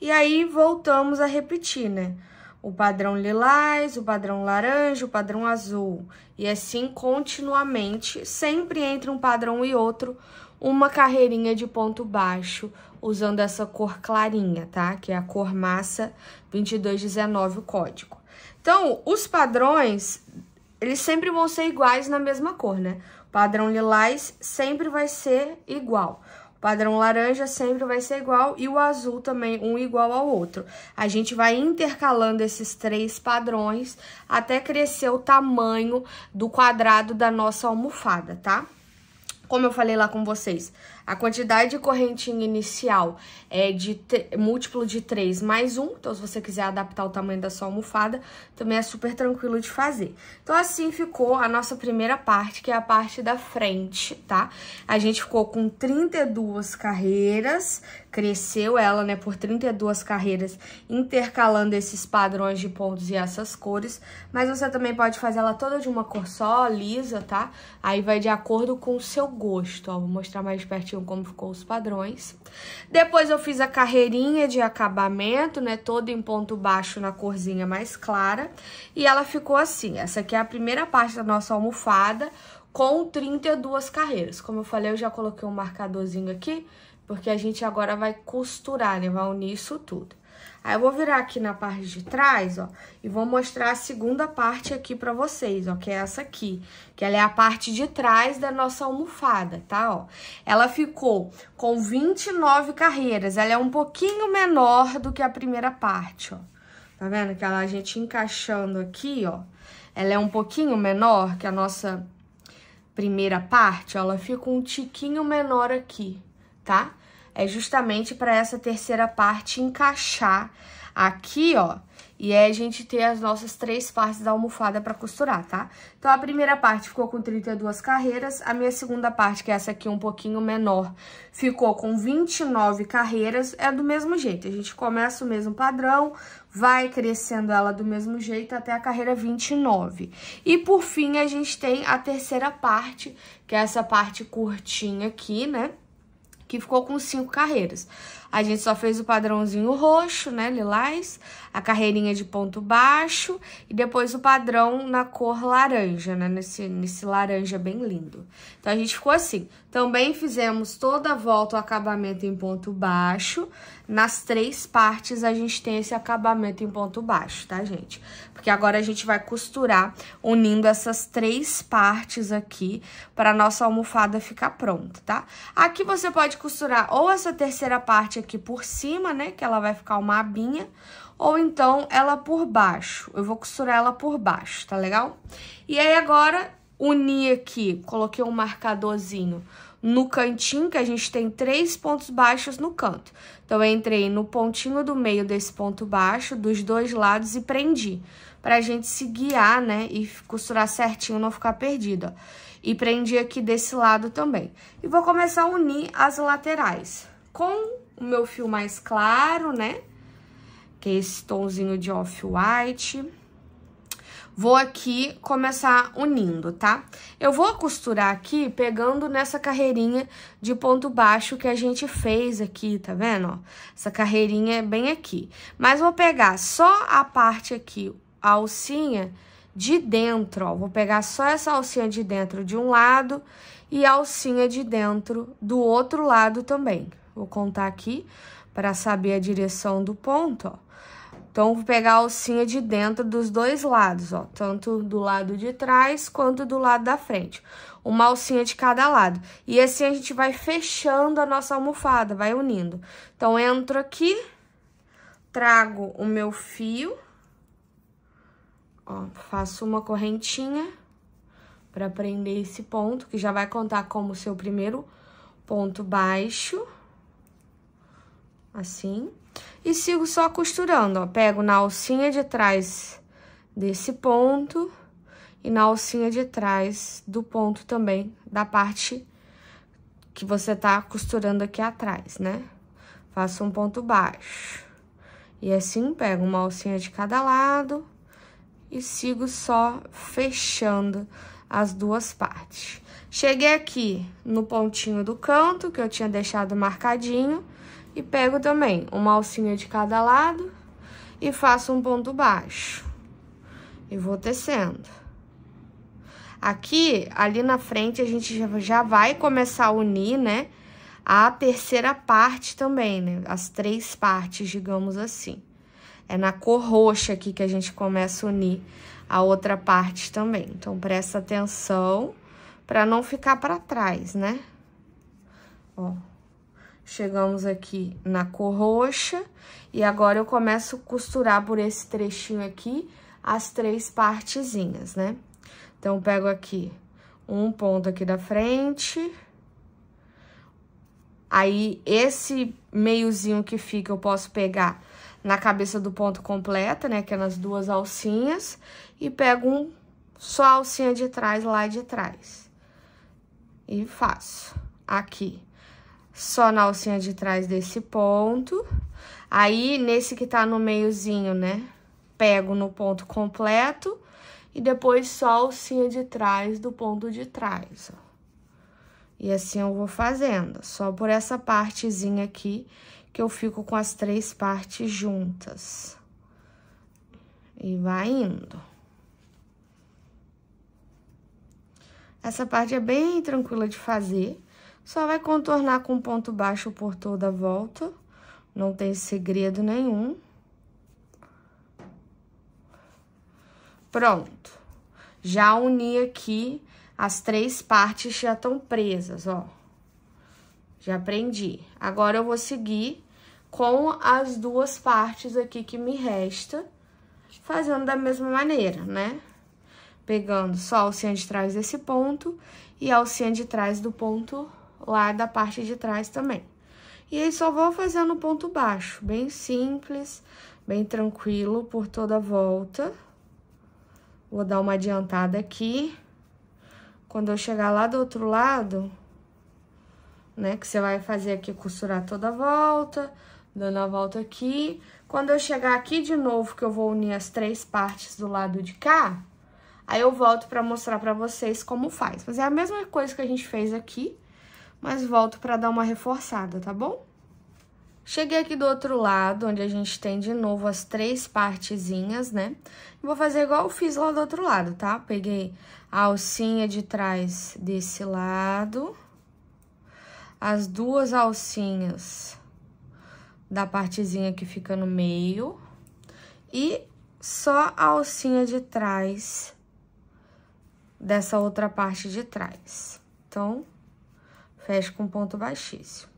e aí voltamos a repetir, né? o padrão lilás, o padrão laranja, o padrão azul, e assim continuamente, sempre entre um padrão e outro, uma carreirinha de ponto baixo, usando essa cor clarinha, tá? Que é a cor massa 2219, o código. Então, os padrões, eles sempre vão ser iguais na mesma cor, né? O padrão lilás sempre vai ser igual. O padrão laranja sempre vai ser igual e o azul também, um igual ao outro. A gente vai intercalando esses três padrões até crescer o tamanho do quadrado da nossa almofada, tá? Como eu falei lá com vocês, a quantidade de correntinha inicial é de múltiplo de 3 mais 1. Então, se você quiser adaptar o tamanho da sua almofada, também é super tranquilo de fazer. Então, assim ficou a nossa primeira parte, que é a parte da frente, tá? A gente ficou com 32 carreiras, cresceu ela, né, por 32 carreiras, intercalando esses padrões de pontos e essas cores, mas você também pode fazer ela toda de uma cor só, lisa, tá? Aí vai de acordo com o seu gosto, ó, vou mostrar mais pertinho como ficou os padrões. Depois eu fiz a carreirinha de acabamento, né, toda em ponto baixo na corzinha mais clara, e ela ficou assim, essa aqui é a primeira parte da nossa almofada, com 32 carreiras. Como eu falei, eu já coloquei um marcadorzinho aqui, porque a gente agora vai costurar, né? Vai unir isso tudo. Aí eu vou virar aqui na parte de trás, ó, e vou mostrar a segunda parte aqui pra vocês, ó, que é essa aqui. Que ela é a parte de trás da nossa almofada, tá, ó. Ela ficou com 29 carreiras, ela é um pouquinho menor do que a primeira parte, ó. Tá vendo que ela, a gente encaixando aqui, ó, ela é um pouquinho menor que a nossa primeira parte, ó, ela fica um tiquinho menor aqui tá? É justamente para essa terceira parte encaixar aqui, ó. E é a gente ter as nossas três partes da almofada para costurar, tá? Então, a primeira parte ficou com 32 carreiras. A minha segunda parte, que é essa aqui um pouquinho menor, ficou com 29 carreiras. É do mesmo jeito. A gente começa o mesmo padrão, vai crescendo ela do mesmo jeito até a carreira 29. E, por fim, a gente tem a terceira parte, que é essa parte curtinha aqui, né? que ficou com cinco carreiras. A gente só fez o padrãozinho roxo, né, lilás, a carreirinha de ponto baixo e depois o padrão na cor laranja, né? Nesse, nesse laranja bem lindo. Então, a gente ficou assim. Também fizemos toda a volta o acabamento em ponto baixo. Nas três partes, a gente tem esse acabamento em ponto baixo, tá, gente? Porque agora a gente vai costurar unindo essas três partes aqui para nossa almofada ficar pronta, tá? Aqui você pode costurar ou essa terceira parte aqui por cima, né? Que ela vai ficar uma abinha ou então ela por baixo. Eu vou costurar ela por baixo, tá legal? E aí agora, uni aqui, coloquei um marcadorzinho no cantinho, que a gente tem três pontos baixos no canto. Então, eu entrei no pontinho do meio desse ponto baixo, dos dois lados, e prendi. Pra gente se guiar, né, e costurar certinho, não ficar perdido, ó. E prendi aqui desse lado também. E vou começar a unir as laterais. Com o meu fio mais claro, né, ter esse tomzinho de off-white. Vou aqui começar unindo, tá? Eu vou costurar aqui pegando nessa carreirinha de ponto baixo que a gente fez aqui, tá vendo? essa carreirinha é bem aqui. Mas vou pegar só a parte aqui, a alcinha de dentro, ó. Vou pegar só essa alcinha de dentro de um lado e a alcinha de dentro do outro lado também. Vou contar aqui para saber a direção do ponto, ó. Então, vou pegar a alcinha de dentro dos dois lados, ó, tanto do lado de trás quanto do lado da frente. Uma alcinha de cada lado. E assim a gente vai fechando a nossa almofada, vai unindo. Então, entro aqui, trago o meu fio, ó, faço uma correntinha para prender esse ponto, que já vai contar como seu primeiro ponto baixo, assim. Assim e sigo só costurando, ó. Pego na alcinha de trás desse ponto e na alcinha de trás do ponto também, da parte que você tá costurando aqui atrás, né? Faço um ponto baixo. E assim, pego uma alcinha de cada lado e sigo só fechando as duas partes. Cheguei aqui no pontinho do canto, que eu tinha deixado marcadinho, e pego também uma alcinha de cada lado e faço um ponto baixo. E vou tecendo. Aqui, ali na frente, a gente já vai começar a unir, né? A terceira parte também, né? As três partes, digamos assim. É na cor roxa aqui que a gente começa a unir a outra parte também. Então, presta atenção para não ficar para trás, né? Ó. Chegamos aqui na cor roxa e agora eu começo a costurar por esse trechinho aqui as três partezinhas, né? Então, pego aqui um ponto aqui da frente, aí esse meiozinho que fica eu posso pegar na cabeça do ponto completa, né, que é nas duas alcinhas, e pego um, só a alcinha de trás lá de trás. E faço aqui só na alcinha de trás desse ponto. Aí, nesse que tá no meiozinho, né, pego no ponto completo e depois só a alcinha de trás do ponto de trás, ó. E assim eu vou fazendo, só por essa partezinha aqui que eu fico com as três partes juntas. E vai indo. Essa parte é bem tranquila de fazer. Só vai contornar com ponto baixo por toda a volta, não tem segredo nenhum. Pronto. Já uni aqui, as três partes já estão presas, ó. Já prendi. Agora, eu vou seguir com as duas partes aqui que me resta, fazendo da mesma maneira, né? Pegando só a alcinha de trás desse ponto e a alcinha de trás do ponto lá da parte de trás também. E aí só vou fazendo ponto baixo, bem simples, bem tranquilo por toda a volta. Vou dar uma adiantada aqui. Quando eu chegar lá do outro lado, né, que você vai fazer aqui, costurar toda a volta, dando a volta aqui. Quando eu chegar aqui de novo, que eu vou unir as três partes do lado de cá, aí eu volto pra mostrar pra vocês como faz. Mas é a mesma coisa que a gente fez aqui, mas volto para dar uma reforçada, tá bom? Cheguei aqui do outro lado, onde a gente tem de novo as três partezinhas, né? Vou fazer igual eu fiz lá do outro lado, tá? Peguei a alcinha de trás desse lado, as duas alcinhas da partezinha que fica no meio e só a alcinha de trás dessa outra parte de trás. Então, fecho com ponto baixíssimo.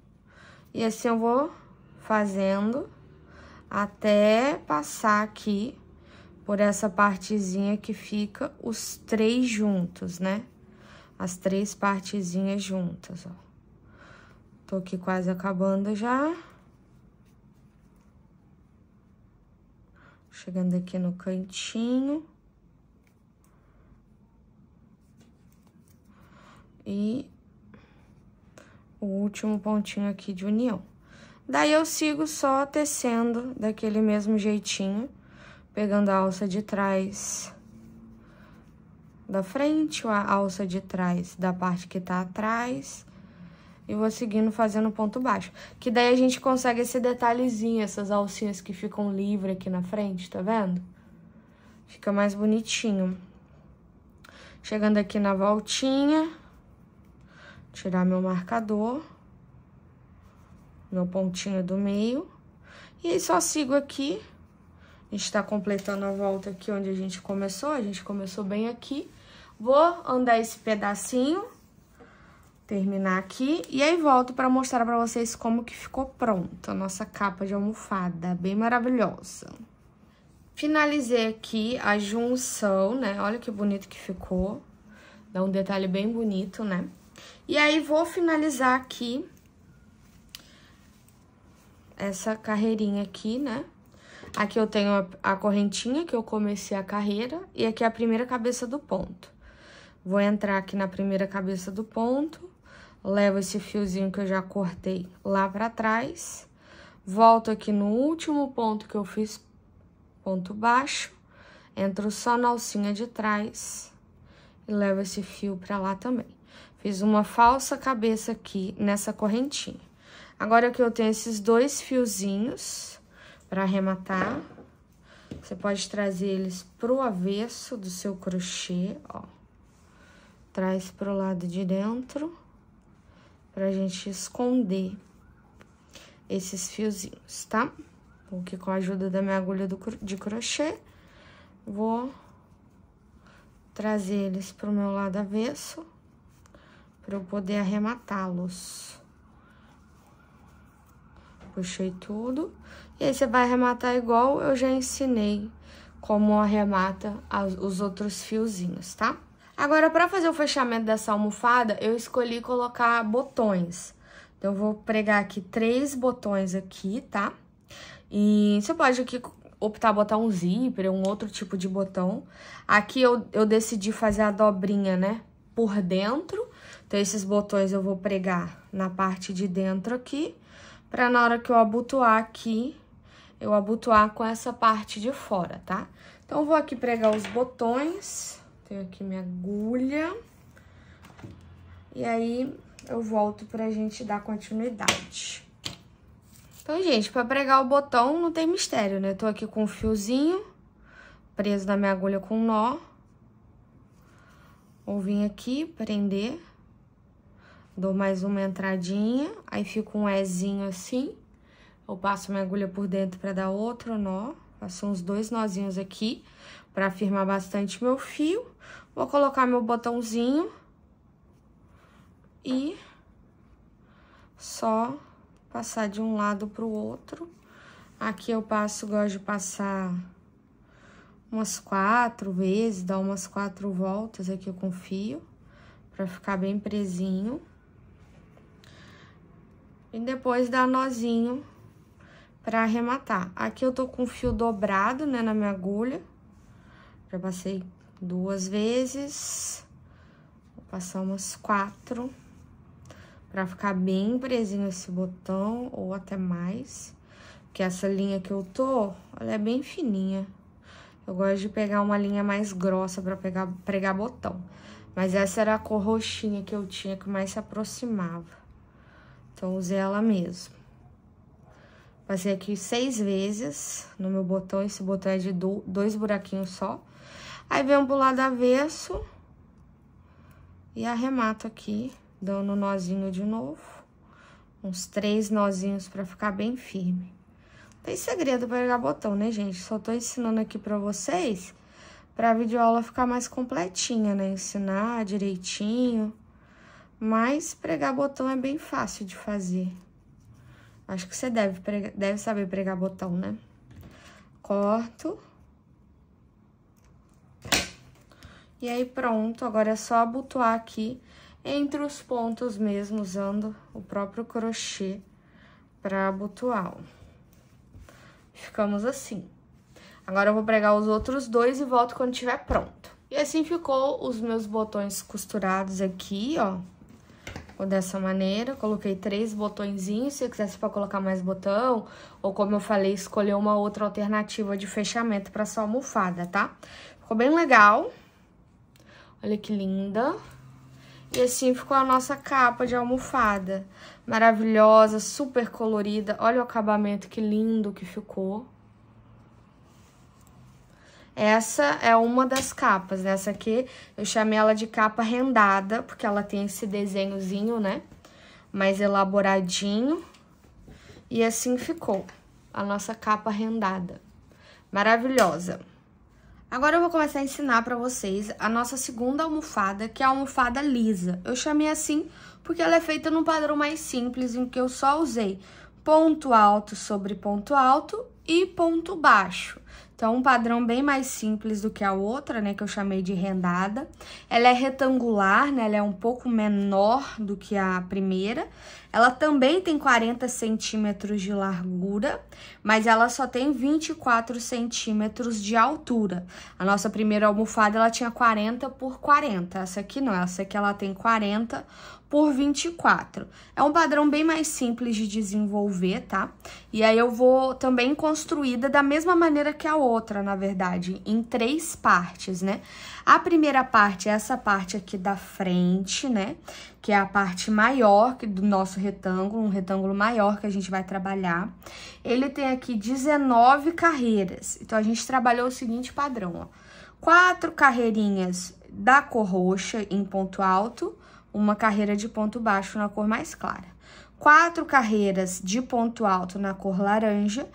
E assim eu vou fazendo até passar aqui por essa partezinha que fica os três juntos, né? As três partezinhas juntas, ó. Tô aqui quase acabando já. Chegando aqui no cantinho. E o último pontinho aqui de união. Daí, eu sigo só tecendo daquele mesmo jeitinho, pegando a alça de trás da frente, a alça de trás da parte que tá atrás, e vou seguindo fazendo ponto baixo. Que daí a gente consegue esse detalhezinho, essas alcinhas que ficam livre aqui na frente, tá vendo? Fica mais bonitinho. Chegando aqui na voltinha tirar meu marcador meu pontinho do meio. E só sigo aqui. A gente tá completando a volta aqui onde a gente começou. A gente começou bem aqui. Vou andar esse pedacinho, terminar aqui. E aí, volto pra mostrar pra vocês como que ficou pronta a nossa capa de almofada. Bem maravilhosa. Finalizei aqui a junção, né? Olha que bonito que ficou. Dá um detalhe bem bonito, né? E aí, vou finalizar aqui essa carreirinha aqui, né? Aqui eu tenho a, correntinha que eu comecei a carreira e aqui é a primeira cabeça do ponto. Vou entrar aqui na primeira cabeça do ponto, levo esse fiozinho que eu já cortei lá pra trás, volto aqui no último ponto que eu fiz, ponto baixo, entro só na alcinha de trás e levo esse fio pra lá também. Fiz uma falsa cabeça aqui nessa correntinha. Agora que eu tenho esses dois fiozinhos para arrematar, você pode trazer eles pro avesso do seu crochê, ó. Traz pro lado de dentro pra gente esconder esses fiozinhos, tá? Porque com a ajuda da minha agulha do, de crochê, vou trazer eles pro meu lado avesso para eu poder arrematá-los. Puxei tudo. E aí, você vai arrematar igual eu já ensinei como arremata os outros fiozinhos, tá? Agora, para fazer o fechamento dessa almofada, eu escolhi colocar botões. Então, eu vou pregar aqui três botões aqui, tá? E você pode aqui optar botar um zíper, um outro tipo de botão. Aqui eu, eu decidi fazer a dobrinha, né, por dentro então, esses botões eu vou pregar na parte de dentro aqui, pra na hora que eu abotoar aqui, eu abotoar com essa parte de fora, tá? Então, eu vou aqui pregar os botões, tenho aqui minha agulha, e aí eu volto pra gente dar continuidade. Então, gente, pra pregar o botão não tem mistério, né? tô aqui com um fiozinho preso na minha agulha com um nó. Vou vir aqui, prender Dou mais uma entradinha, aí fica um Ezinho assim. Eu passo minha agulha por dentro para dar outro nó. Faço uns dois nozinhos aqui para firmar bastante meu fio. Vou colocar meu botãozinho e só passar de um lado para o outro. Aqui eu passo, gosto de passar umas quatro vezes, dar umas quatro voltas aqui o fio para ficar bem presinho. E depois dá nozinho pra arrematar. Aqui eu tô com fio dobrado, né, na minha agulha. Já passei duas vezes. Vou passar umas quatro. Pra ficar bem presinho esse botão, ou até mais. Porque essa linha que eu tô, ela é bem fininha. Eu gosto de pegar uma linha mais grossa pra pegar, pregar botão. Mas essa era a cor roxinha que eu tinha, que mais se aproximava. Então, usei ela mesmo. Passei aqui seis vezes no meu botão. Esse botão é de dois buraquinhos só. Aí, venho pro lado avesso e arremato aqui, dando um nozinho de novo. Uns três nozinhos pra ficar bem firme. Não tem segredo pra pegar botão, né, gente? Só tô ensinando aqui pra vocês pra videoaula ficar mais completinha, né? Ensinar direitinho. Mas pregar botão é bem fácil de fazer. Acho que você deve, deve saber pregar botão, né? Corto. E aí, pronto. Agora é só abotoar aqui entre os pontos mesmo, usando o próprio crochê para abotoar. Ficamos assim. Agora eu vou pregar os outros dois e volto quando tiver pronto. E assim ficou os meus botões costurados aqui, ó dessa maneira. Coloquei três botõezinhos, se eu quisesse para colocar mais botão, ou como eu falei, escolher uma outra alternativa de fechamento para sua almofada, tá? Ficou bem legal. Olha que linda. E assim ficou a nossa capa de almofada. Maravilhosa, super colorida. Olha o acabamento, que lindo que ficou. Essa é uma das capas, né? Essa aqui eu chamei ela de capa rendada, porque ela tem esse desenhozinho, né? Mais elaboradinho. E assim ficou a nossa capa rendada. Maravilhosa! Agora eu vou começar a ensinar para vocês a nossa segunda almofada, que é a almofada lisa. Eu chamei assim porque ela é feita num padrão mais simples, em que eu só usei ponto alto sobre ponto alto e ponto baixo. Então, um padrão bem mais simples do que a outra, né, que eu chamei de rendada. Ela é retangular, né, ela é um pouco menor do que a primeira. Ela também tem 40 centímetros de largura, mas ela só tem 24 centímetros de altura. A nossa primeira almofada, ela tinha 40 por 40. Essa aqui não, essa aqui ela tem 40 por 24. É um padrão bem mais simples de desenvolver, tá? E aí eu vou também construída da mesma maneira que a outra, na verdade, em três partes, né? A primeira parte é essa parte aqui da frente, né? Que é a parte maior do nosso retângulo, um retângulo maior que a gente vai trabalhar. Ele tem aqui 19 carreiras. Então, a gente trabalhou o seguinte padrão, ó. Quatro carreirinhas da cor roxa em ponto alto, uma carreira de ponto baixo na cor mais clara. Quatro carreiras de ponto alto na cor laranja,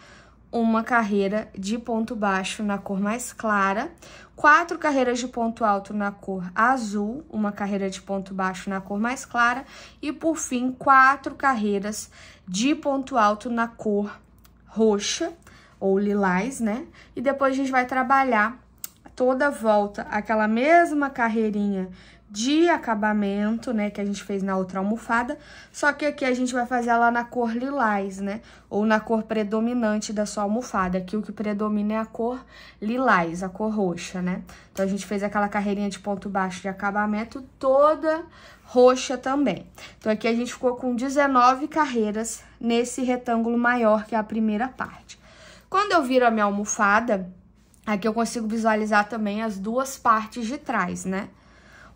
uma carreira de ponto baixo na cor mais clara, quatro carreiras de ponto alto na cor azul, uma carreira de ponto baixo na cor mais clara e, por fim, quatro carreiras de ponto alto na cor roxa ou lilás, né? E depois a gente vai trabalhar toda volta aquela mesma carreirinha de acabamento, né, que a gente fez na outra almofada, só que aqui a gente vai fazer ela na cor lilás, né, ou na cor predominante da sua almofada, aqui o que predomina é a cor lilás, a cor roxa, né. Então, a gente fez aquela carreirinha de ponto baixo de acabamento toda roxa também. Então, aqui a gente ficou com 19 carreiras nesse retângulo maior, que é a primeira parte. Quando eu viro a minha almofada, aqui eu consigo visualizar também as duas partes de trás, né,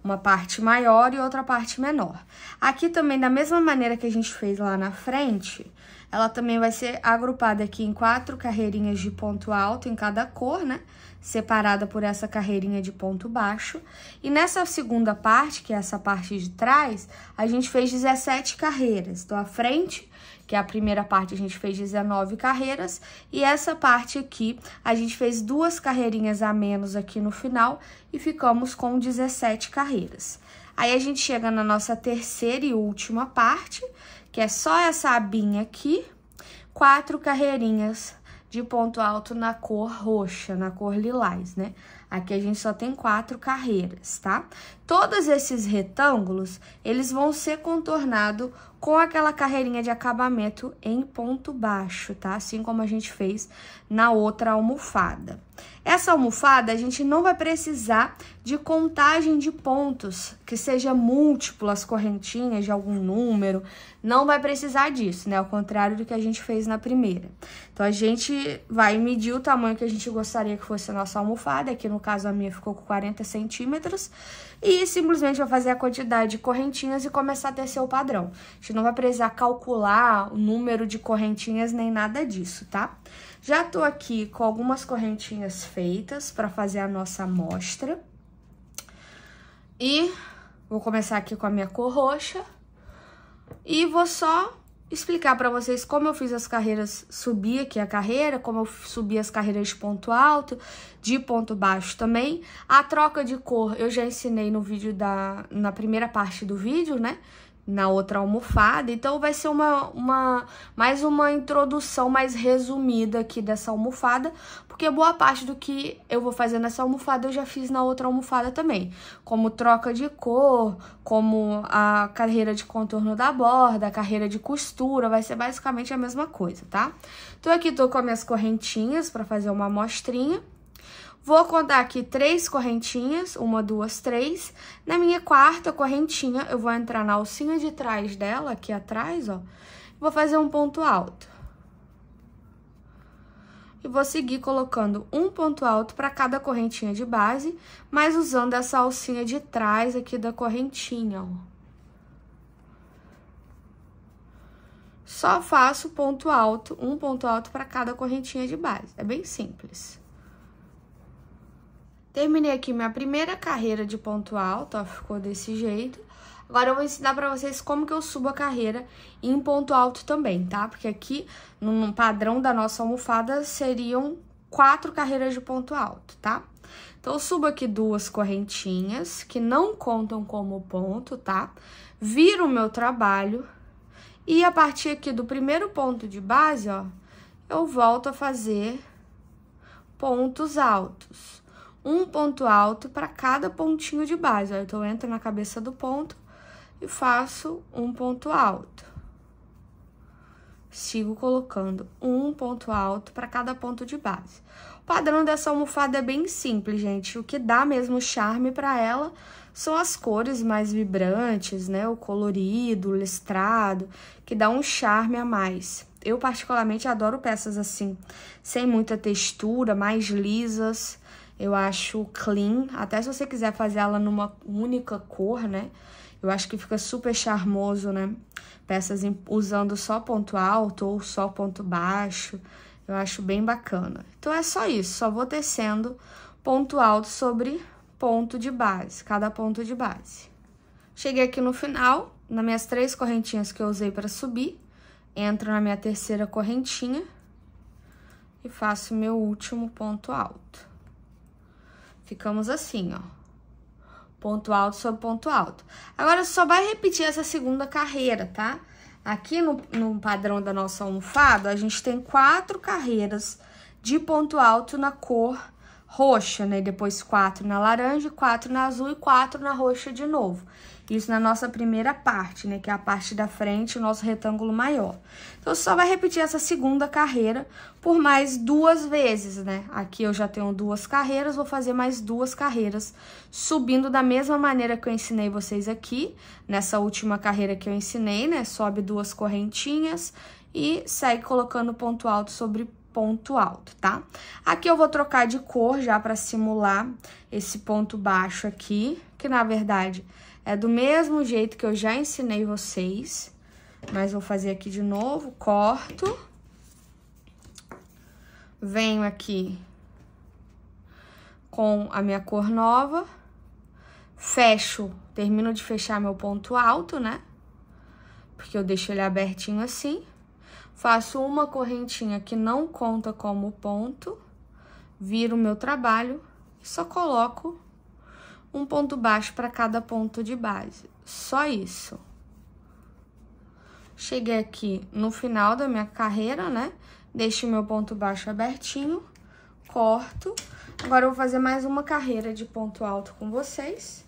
uma parte maior e outra parte menor. Aqui também, da mesma maneira que a gente fez lá na frente, ela também vai ser agrupada aqui em quatro carreirinhas de ponto alto em cada cor, né? Separada por essa carreirinha de ponto baixo. E nessa segunda parte, que é essa parte de trás, a gente fez 17 carreiras. Então, a frente que a primeira parte a gente fez 19 carreiras, e essa parte aqui a gente fez duas carreirinhas a menos aqui no final e ficamos com 17 carreiras. Aí a gente chega na nossa terceira e última parte, que é só essa abinha aqui, quatro carreirinhas de ponto alto na cor roxa, na cor lilás, né? Aqui a gente só tem quatro carreiras, tá? Todos esses retângulos, eles vão ser contornados com aquela carreirinha de acabamento em ponto baixo, tá? Assim como a gente fez na outra almofada. Essa almofada, a gente não vai precisar de contagem de pontos, que seja múltiplas correntinhas de algum número, não vai precisar disso, né? Ao contrário do que a gente fez na primeira. Então, a gente vai medir o tamanho que a gente gostaria que fosse a nossa almofada, aqui no caso a minha ficou com 40 centímetros, e simplesmente vai fazer a quantidade de correntinhas e começar a ter seu padrão. A gente não vai precisar calcular o número de correntinhas nem nada disso, tá? Já tô aqui com algumas correntinhas feitas para fazer a nossa amostra. E vou começar aqui com a minha cor roxa. E vou só explicar para vocês como eu fiz as carreiras, subir aqui a carreira, como eu subi as carreiras de ponto alto, de ponto baixo também. A troca de cor eu já ensinei no vídeo da na primeira parte do vídeo, né? Na outra almofada, então vai ser uma, uma mais uma introdução mais resumida aqui dessa almofada, porque boa parte do que eu vou fazer nessa almofada eu já fiz na outra almofada também, como troca de cor, como a carreira de contorno da borda, a carreira de costura, vai ser basicamente a mesma coisa, tá? Então aqui tô com as minhas correntinhas para fazer uma amostrinha. Vou contar aqui três correntinhas, uma, duas, três. Na minha quarta correntinha, eu vou entrar na alcinha de trás dela, aqui atrás, ó, vou fazer um ponto alto e vou seguir colocando um ponto alto para cada correntinha de base, mas usando essa alcinha de trás aqui da correntinha, ó. Só faço ponto alto, um ponto alto para cada correntinha de base. É bem simples. Terminei aqui minha primeira carreira de ponto alto, ó, ficou desse jeito. Agora eu vou ensinar para vocês como que eu subo a carreira em ponto alto também, tá? Porque aqui, no padrão da nossa almofada, seriam quatro carreiras de ponto alto, tá? Então, eu subo aqui duas correntinhas, que não contam como ponto, tá? Viro o meu trabalho e a partir aqui do primeiro ponto de base, ó, eu volto a fazer pontos altos. Um ponto alto para cada pontinho de base, ó. Então, eu entro na cabeça do ponto e faço um ponto alto. Sigo colocando um ponto alto para cada ponto de base. O padrão dessa almofada é bem simples, gente. O que dá mesmo charme para ela são as cores mais vibrantes, né? O colorido, o listrado, que dá um charme a mais. Eu, particularmente, adoro peças assim, sem muita textura, mais lisas. Eu acho clean. Até se você quiser fazer ela numa única cor, né? Eu acho que fica super charmoso, né? Peças usando só ponto alto ou só ponto baixo. Eu acho bem bacana. Então, é só isso. Só vou tecendo ponto alto sobre ponto de base, cada ponto de base. Cheguei aqui no final, nas minhas três correntinhas que eu usei para subir, entro na minha terceira correntinha e faço meu último ponto alto. Ficamos assim, ó ponto alto sobre ponto alto. Agora, só vai repetir essa segunda carreira, tá? Aqui no, no padrão da nossa almofada, a gente tem quatro carreiras de ponto alto na cor roxa, né? Depois quatro na laranja, quatro na azul e quatro na roxa de novo. Isso na nossa primeira parte, né? Que é a parte da frente, o nosso retângulo maior. Então, só vai repetir essa segunda carreira por mais duas vezes, né? Aqui eu já tenho duas carreiras, vou fazer mais duas carreiras, subindo da mesma maneira que eu ensinei vocês aqui, nessa última carreira que eu ensinei, né? Sobe duas correntinhas e segue colocando ponto alto sobre ponto alto, tá? Aqui eu vou trocar de cor já para simular esse ponto baixo aqui, que na verdade é do mesmo jeito que eu já ensinei vocês, mas vou fazer aqui de novo, corto. Venho aqui com a minha cor nova, fecho, termino de fechar meu ponto alto, né? Porque eu deixo ele abertinho assim. Faço uma correntinha que não conta como ponto, viro o meu trabalho e só coloco um ponto baixo para cada ponto de base. Só isso. Cheguei aqui no final da minha carreira, né? Deixo meu ponto baixo abertinho, corto. Agora eu vou fazer mais uma carreira de ponto alto com vocês,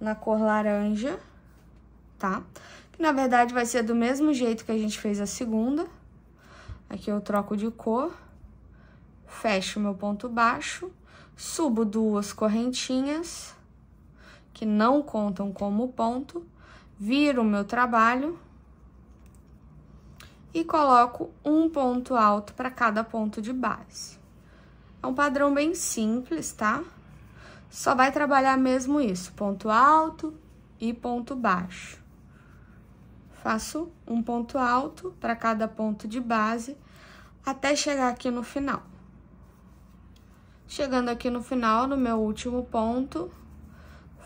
na cor laranja, tá? Que na verdade vai ser do mesmo jeito que a gente fez a segunda. Aqui eu troco de cor, fecho meu ponto baixo, subo duas correntinhas que não contam como ponto, viro o meu trabalho e coloco um ponto alto para cada ponto de base. É um padrão bem simples, tá? Só vai trabalhar mesmo isso, ponto alto e ponto baixo. Faço um ponto alto para cada ponto de base até chegar aqui no final. Chegando aqui no final, no meu último ponto,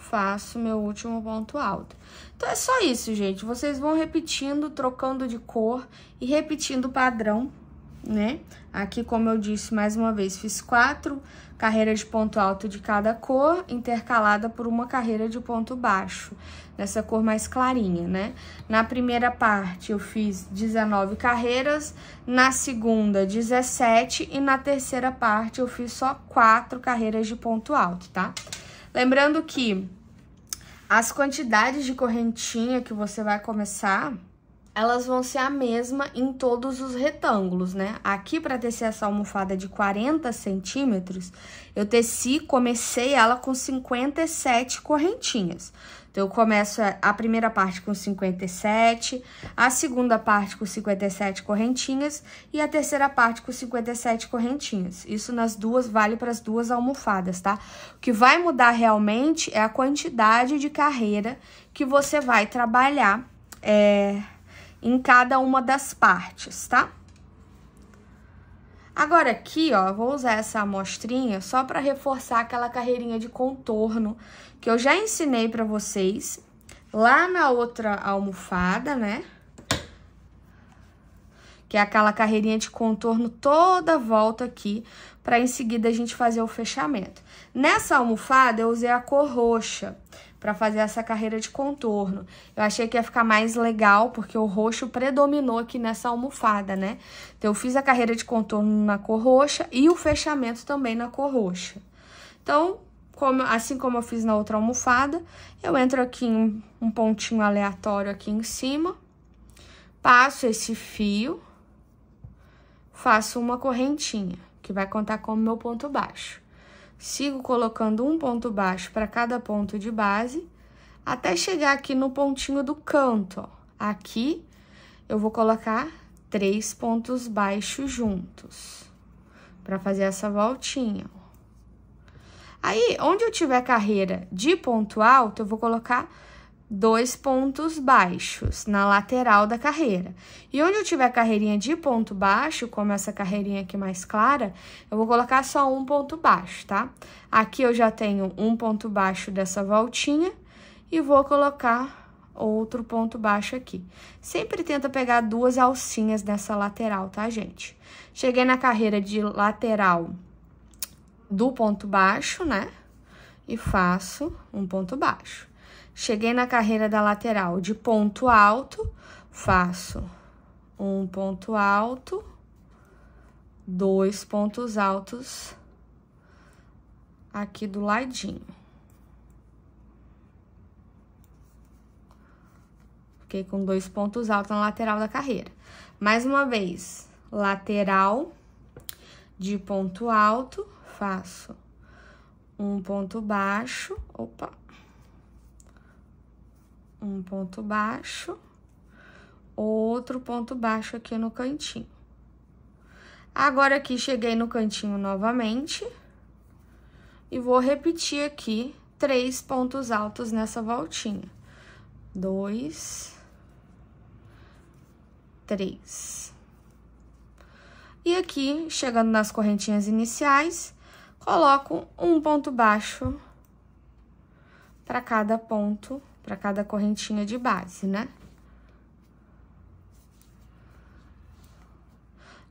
faço meu último ponto alto. Então é só isso, gente. Vocês vão repetindo, trocando de cor e repetindo o padrão, né? Aqui, como eu disse, mais uma vez, fiz quatro carreiras de ponto alto de cada cor, intercalada por uma carreira de ponto baixo, nessa cor mais clarinha, né? Na primeira parte, eu fiz 19 carreiras, na segunda, 17, e na terceira parte, eu fiz só quatro carreiras de ponto alto, tá? Lembrando que as quantidades de correntinha que você vai começar elas vão ser a mesma em todos os retângulos, né? Aqui, para tecer essa almofada de 40 centímetros, eu teci, comecei ela com 57 correntinhas. Então, eu começo a primeira parte com 57, a segunda parte com 57 correntinhas e a terceira parte com 57 correntinhas. Isso nas duas, vale para as duas almofadas, tá? O que vai mudar realmente é a quantidade de carreira que você vai trabalhar, é em cada uma das partes, tá? Agora aqui, ó, vou usar essa amostrinha só para reforçar aquela carreirinha de contorno que eu já ensinei para vocês lá na outra almofada, né? Que é aquela carreirinha de contorno toda volta aqui, para em seguida a gente fazer o fechamento. Nessa almofada eu usei a cor roxa, para fazer essa carreira de contorno. Eu achei que ia ficar mais legal, porque o roxo predominou aqui nessa almofada, né? Então, eu fiz a carreira de contorno na cor roxa e o fechamento também na cor roxa. Então, como, assim como eu fiz na outra almofada, eu entro aqui em um pontinho aleatório aqui em cima, passo esse fio, faço uma correntinha, que vai contar como meu ponto baixo sigo colocando um ponto baixo para cada ponto de base, até chegar aqui no pontinho do canto, ó. Aqui, eu vou colocar três pontos baixos juntos, para fazer essa voltinha, Aí, onde eu tiver carreira de ponto alto, eu vou colocar dois pontos baixos na lateral da carreira. E onde eu tiver a carreirinha de ponto baixo, como essa carreirinha aqui mais clara, eu vou colocar só um ponto baixo, tá? Aqui eu já tenho um ponto baixo dessa voltinha e vou colocar outro ponto baixo aqui. Sempre tenta pegar duas alcinhas dessa lateral, tá, gente? Cheguei na carreira de lateral do ponto baixo, né? E faço um ponto baixo. Cheguei na carreira da lateral de ponto alto, faço um ponto alto, dois pontos altos aqui do ladinho. Fiquei com dois pontos altos na lateral da carreira. Mais uma vez, lateral de ponto alto, faço um ponto baixo, opa, um ponto baixo, outro ponto baixo aqui no cantinho. Agora, aqui, cheguei no cantinho novamente e vou repetir aqui três pontos altos nessa voltinha. Dois, três. E aqui, chegando nas correntinhas iniciais, coloco um ponto baixo para cada ponto para cada correntinha de base, né?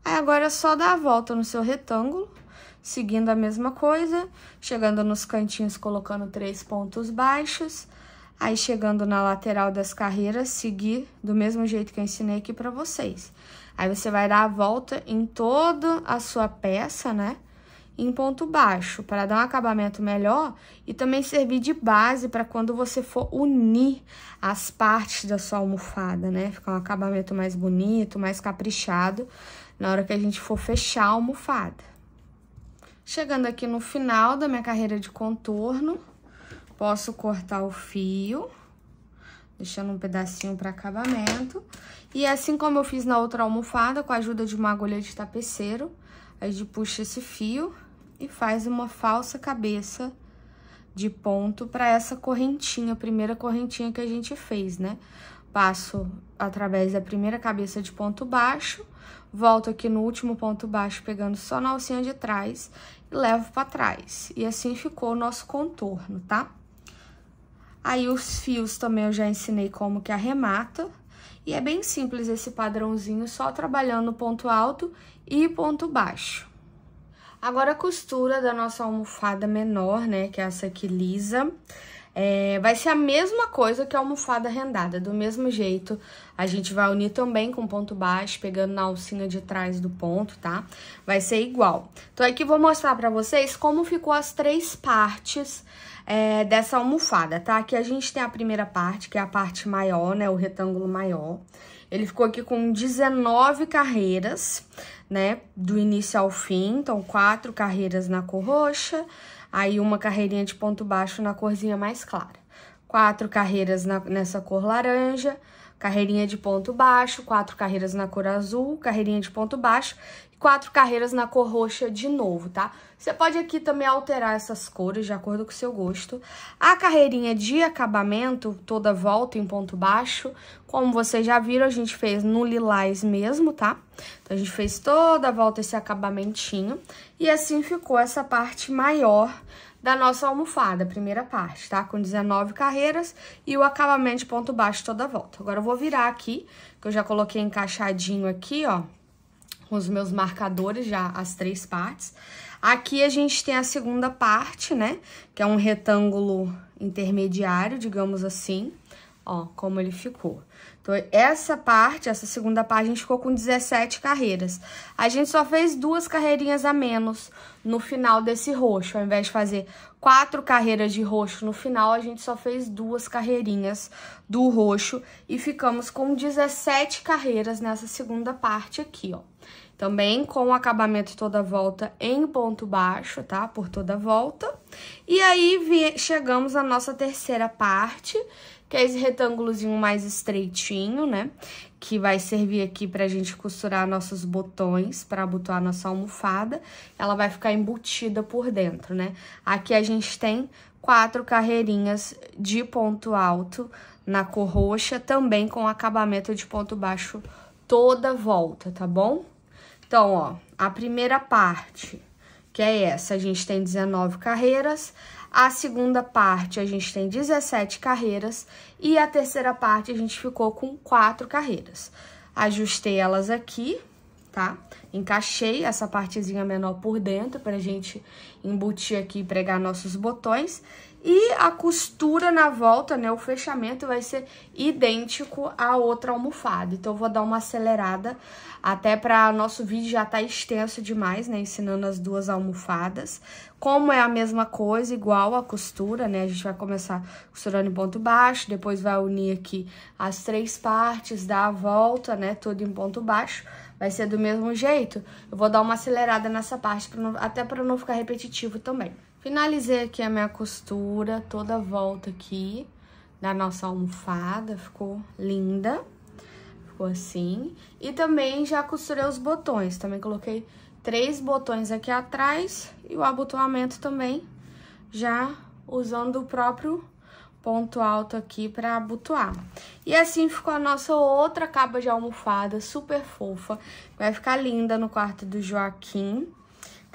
Aí, agora é só dar a volta no seu retângulo, seguindo a mesma coisa, chegando nos cantinhos, colocando três pontos baixos, aí chegando na lateral das carreiras, seguir do mesmo jeito que eu ensinei aqui para vocês. Aí, você vai dar a volta em toda a sua peça, né? em ponto baixo para dar um acabamento melhor e também servir de base para quando você for unir as partes da sua almofada, né? Ficar um acabamento mais bonito, mais caprichado na hora que a gente for fechar a almofada. Chegando aqui no final da minha carreira de contorno, posso cortar o fio, deixando um pedacinho para acabamento. E assim como eu fiz na outra almofada, com a ajuda de uma agulha de tapeceiro, a gente puxa esse fio e faz uma falsa cabeça de ponto para essa correntinha, primeira correntinha que a gente fez, né? Passo através da primeira cabeça de ponto baixo, volto aqui no último ponto baixo, pegando só na alcinha de trás e levo para trás. E assim ficou o nosso contorno, tá? Aí, os fios também eu já ensinei como que arremata. E é bem simples esse padrãozinho, só trabalhando ponto alto e ponto baixo. Agora, a costura da nossa almofada menor, né, que é essa aqui lisa, é, vai ser a mesma coisa que a almofada rendada. Do mesmo jeito, a gente vai unir também com ponto baixo, pegando na alcinha de trás do ponto, tá? Vai ser igual. Então, aqui vou mostrar pra vocês como ficou as três partes é, dessa almofada, tá? Aqui a gente tem a primeira parte, que é a parte maior, né, o retângulo maior. Ele ficou aqui com 19 carreiras, né? Do início ao fim, então quatro carreiras na cor roxa, aí uma carreirinha de ponto baixo na corzinha mais clara. Quatro carreiras na, nessa cor laranja, carreirinha de ponto baixo, quatro carreiras na cor azul, carreirinha de ponto baixo quatro carreiras na cor roxa de novo, tá? Você pode aqui também alterar essas cores de acordo com o seu gosto. A carreirinha de acabamento, toda volta em ponto baixo, como vocês já viram, a gente fez no lilás mesmo, tá? Então, a gente fez toda a volta esse acabamentinho e assim ficou essa parte maior da nossa almofada, a primeira parte, tá? Com 19 carreiras e o acabamento de ponto baixo toda volta. Agora, eu vou virar aqui, que eu já coloquei encaixadinho aqui, ó, com os meus marcadores já as três partes. Aqui a gente tem a segunda parte, né? Que é um retângulo intermediário, digamos assim. Ó, como ele ficou. Então, essa parte, essa segunda parte, a gente ficou com 17 carreiras. A gente só fez duas carreirinhas a menos no final desse roxo. Ao invés de fazer quatro carreiras de roxo no final, a gente só fez duas carreirinhas do roxo. E ficamos com 17 carreiras nessa segunda parte aqui, ó também com o acabamento toda volta em ponto baixo, tá? Por toda volta. E aí chegamos à nossa terceira parte, que é esse retângulozinho mais estreitinho, né? Que vai servir aqui pra gente costurar nossos botões, pra abotoar nossa almofada. Ela vai ficar embutida por dentro, né? Aqui a gente tem quatro carreirinhas de ponto alto na cor roxa, também com acabamento de ponto baixo toda volta, tá bom? Então, ó, a primeira parte, que é essa, a gente tem 19 carreiras, a segunda parte a gente tem 17 carreiras e a terceira parte a gente ficou com quatro carreiras. Ajustei elas aqui, tá? Encaixei essa partezinha menor por dentro pra gente embutir aqui e pregar nossos botões. E a costura na volta, né, o fechamento vai ser idêntico à outra almofada. Então, eu vou dar uma acelerada, até para nosso vídeo já tá extenso demais, né, ensinando as duas almofadas. Como é a mesma coisa, igual a costura, né, a gente vai começar costurando em ponto baixo, depois vai unir aqui as três partes, dar a volta, né, tudo em ponto baixo. Vai ser do mesmo jeito. Eu vou dar uma acelerada nessa parte, pra não, até para não ficar repetitivo também. Finalizei aqui a minha costura, toda a volta aqui da nossa almofada, ficou linda. Ficou assim. E também já costurei os botões, também coloquei três botões aqui atrás e o abotoamento também, já usando o próprio ponto alto aqui para abotoar. E assim ficou a nossa outra capa de almofada, super fofa. Vai ficar linda no quarto do Joaquim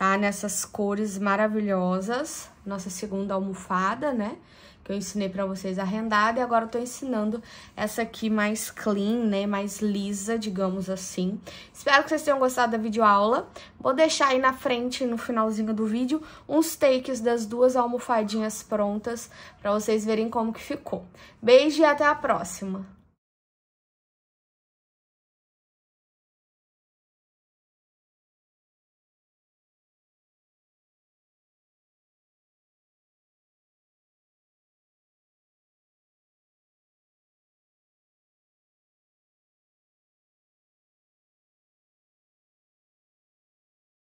tá? Nessas cores maravilhosas, nossa segunda almofada, né? Que eu ensinei pra vocês arrendada e agora eu tô ensinando essa aqui mais clean, né? Mais lisa, digamos assim. Espero que vocês tenham gostado da videoaula. Vou deixar aí na frente, no finalzinho do vídeo, uns takes das duas almofadinhas prontas pra vocês verem como que ficou. Beijo e até a próxima!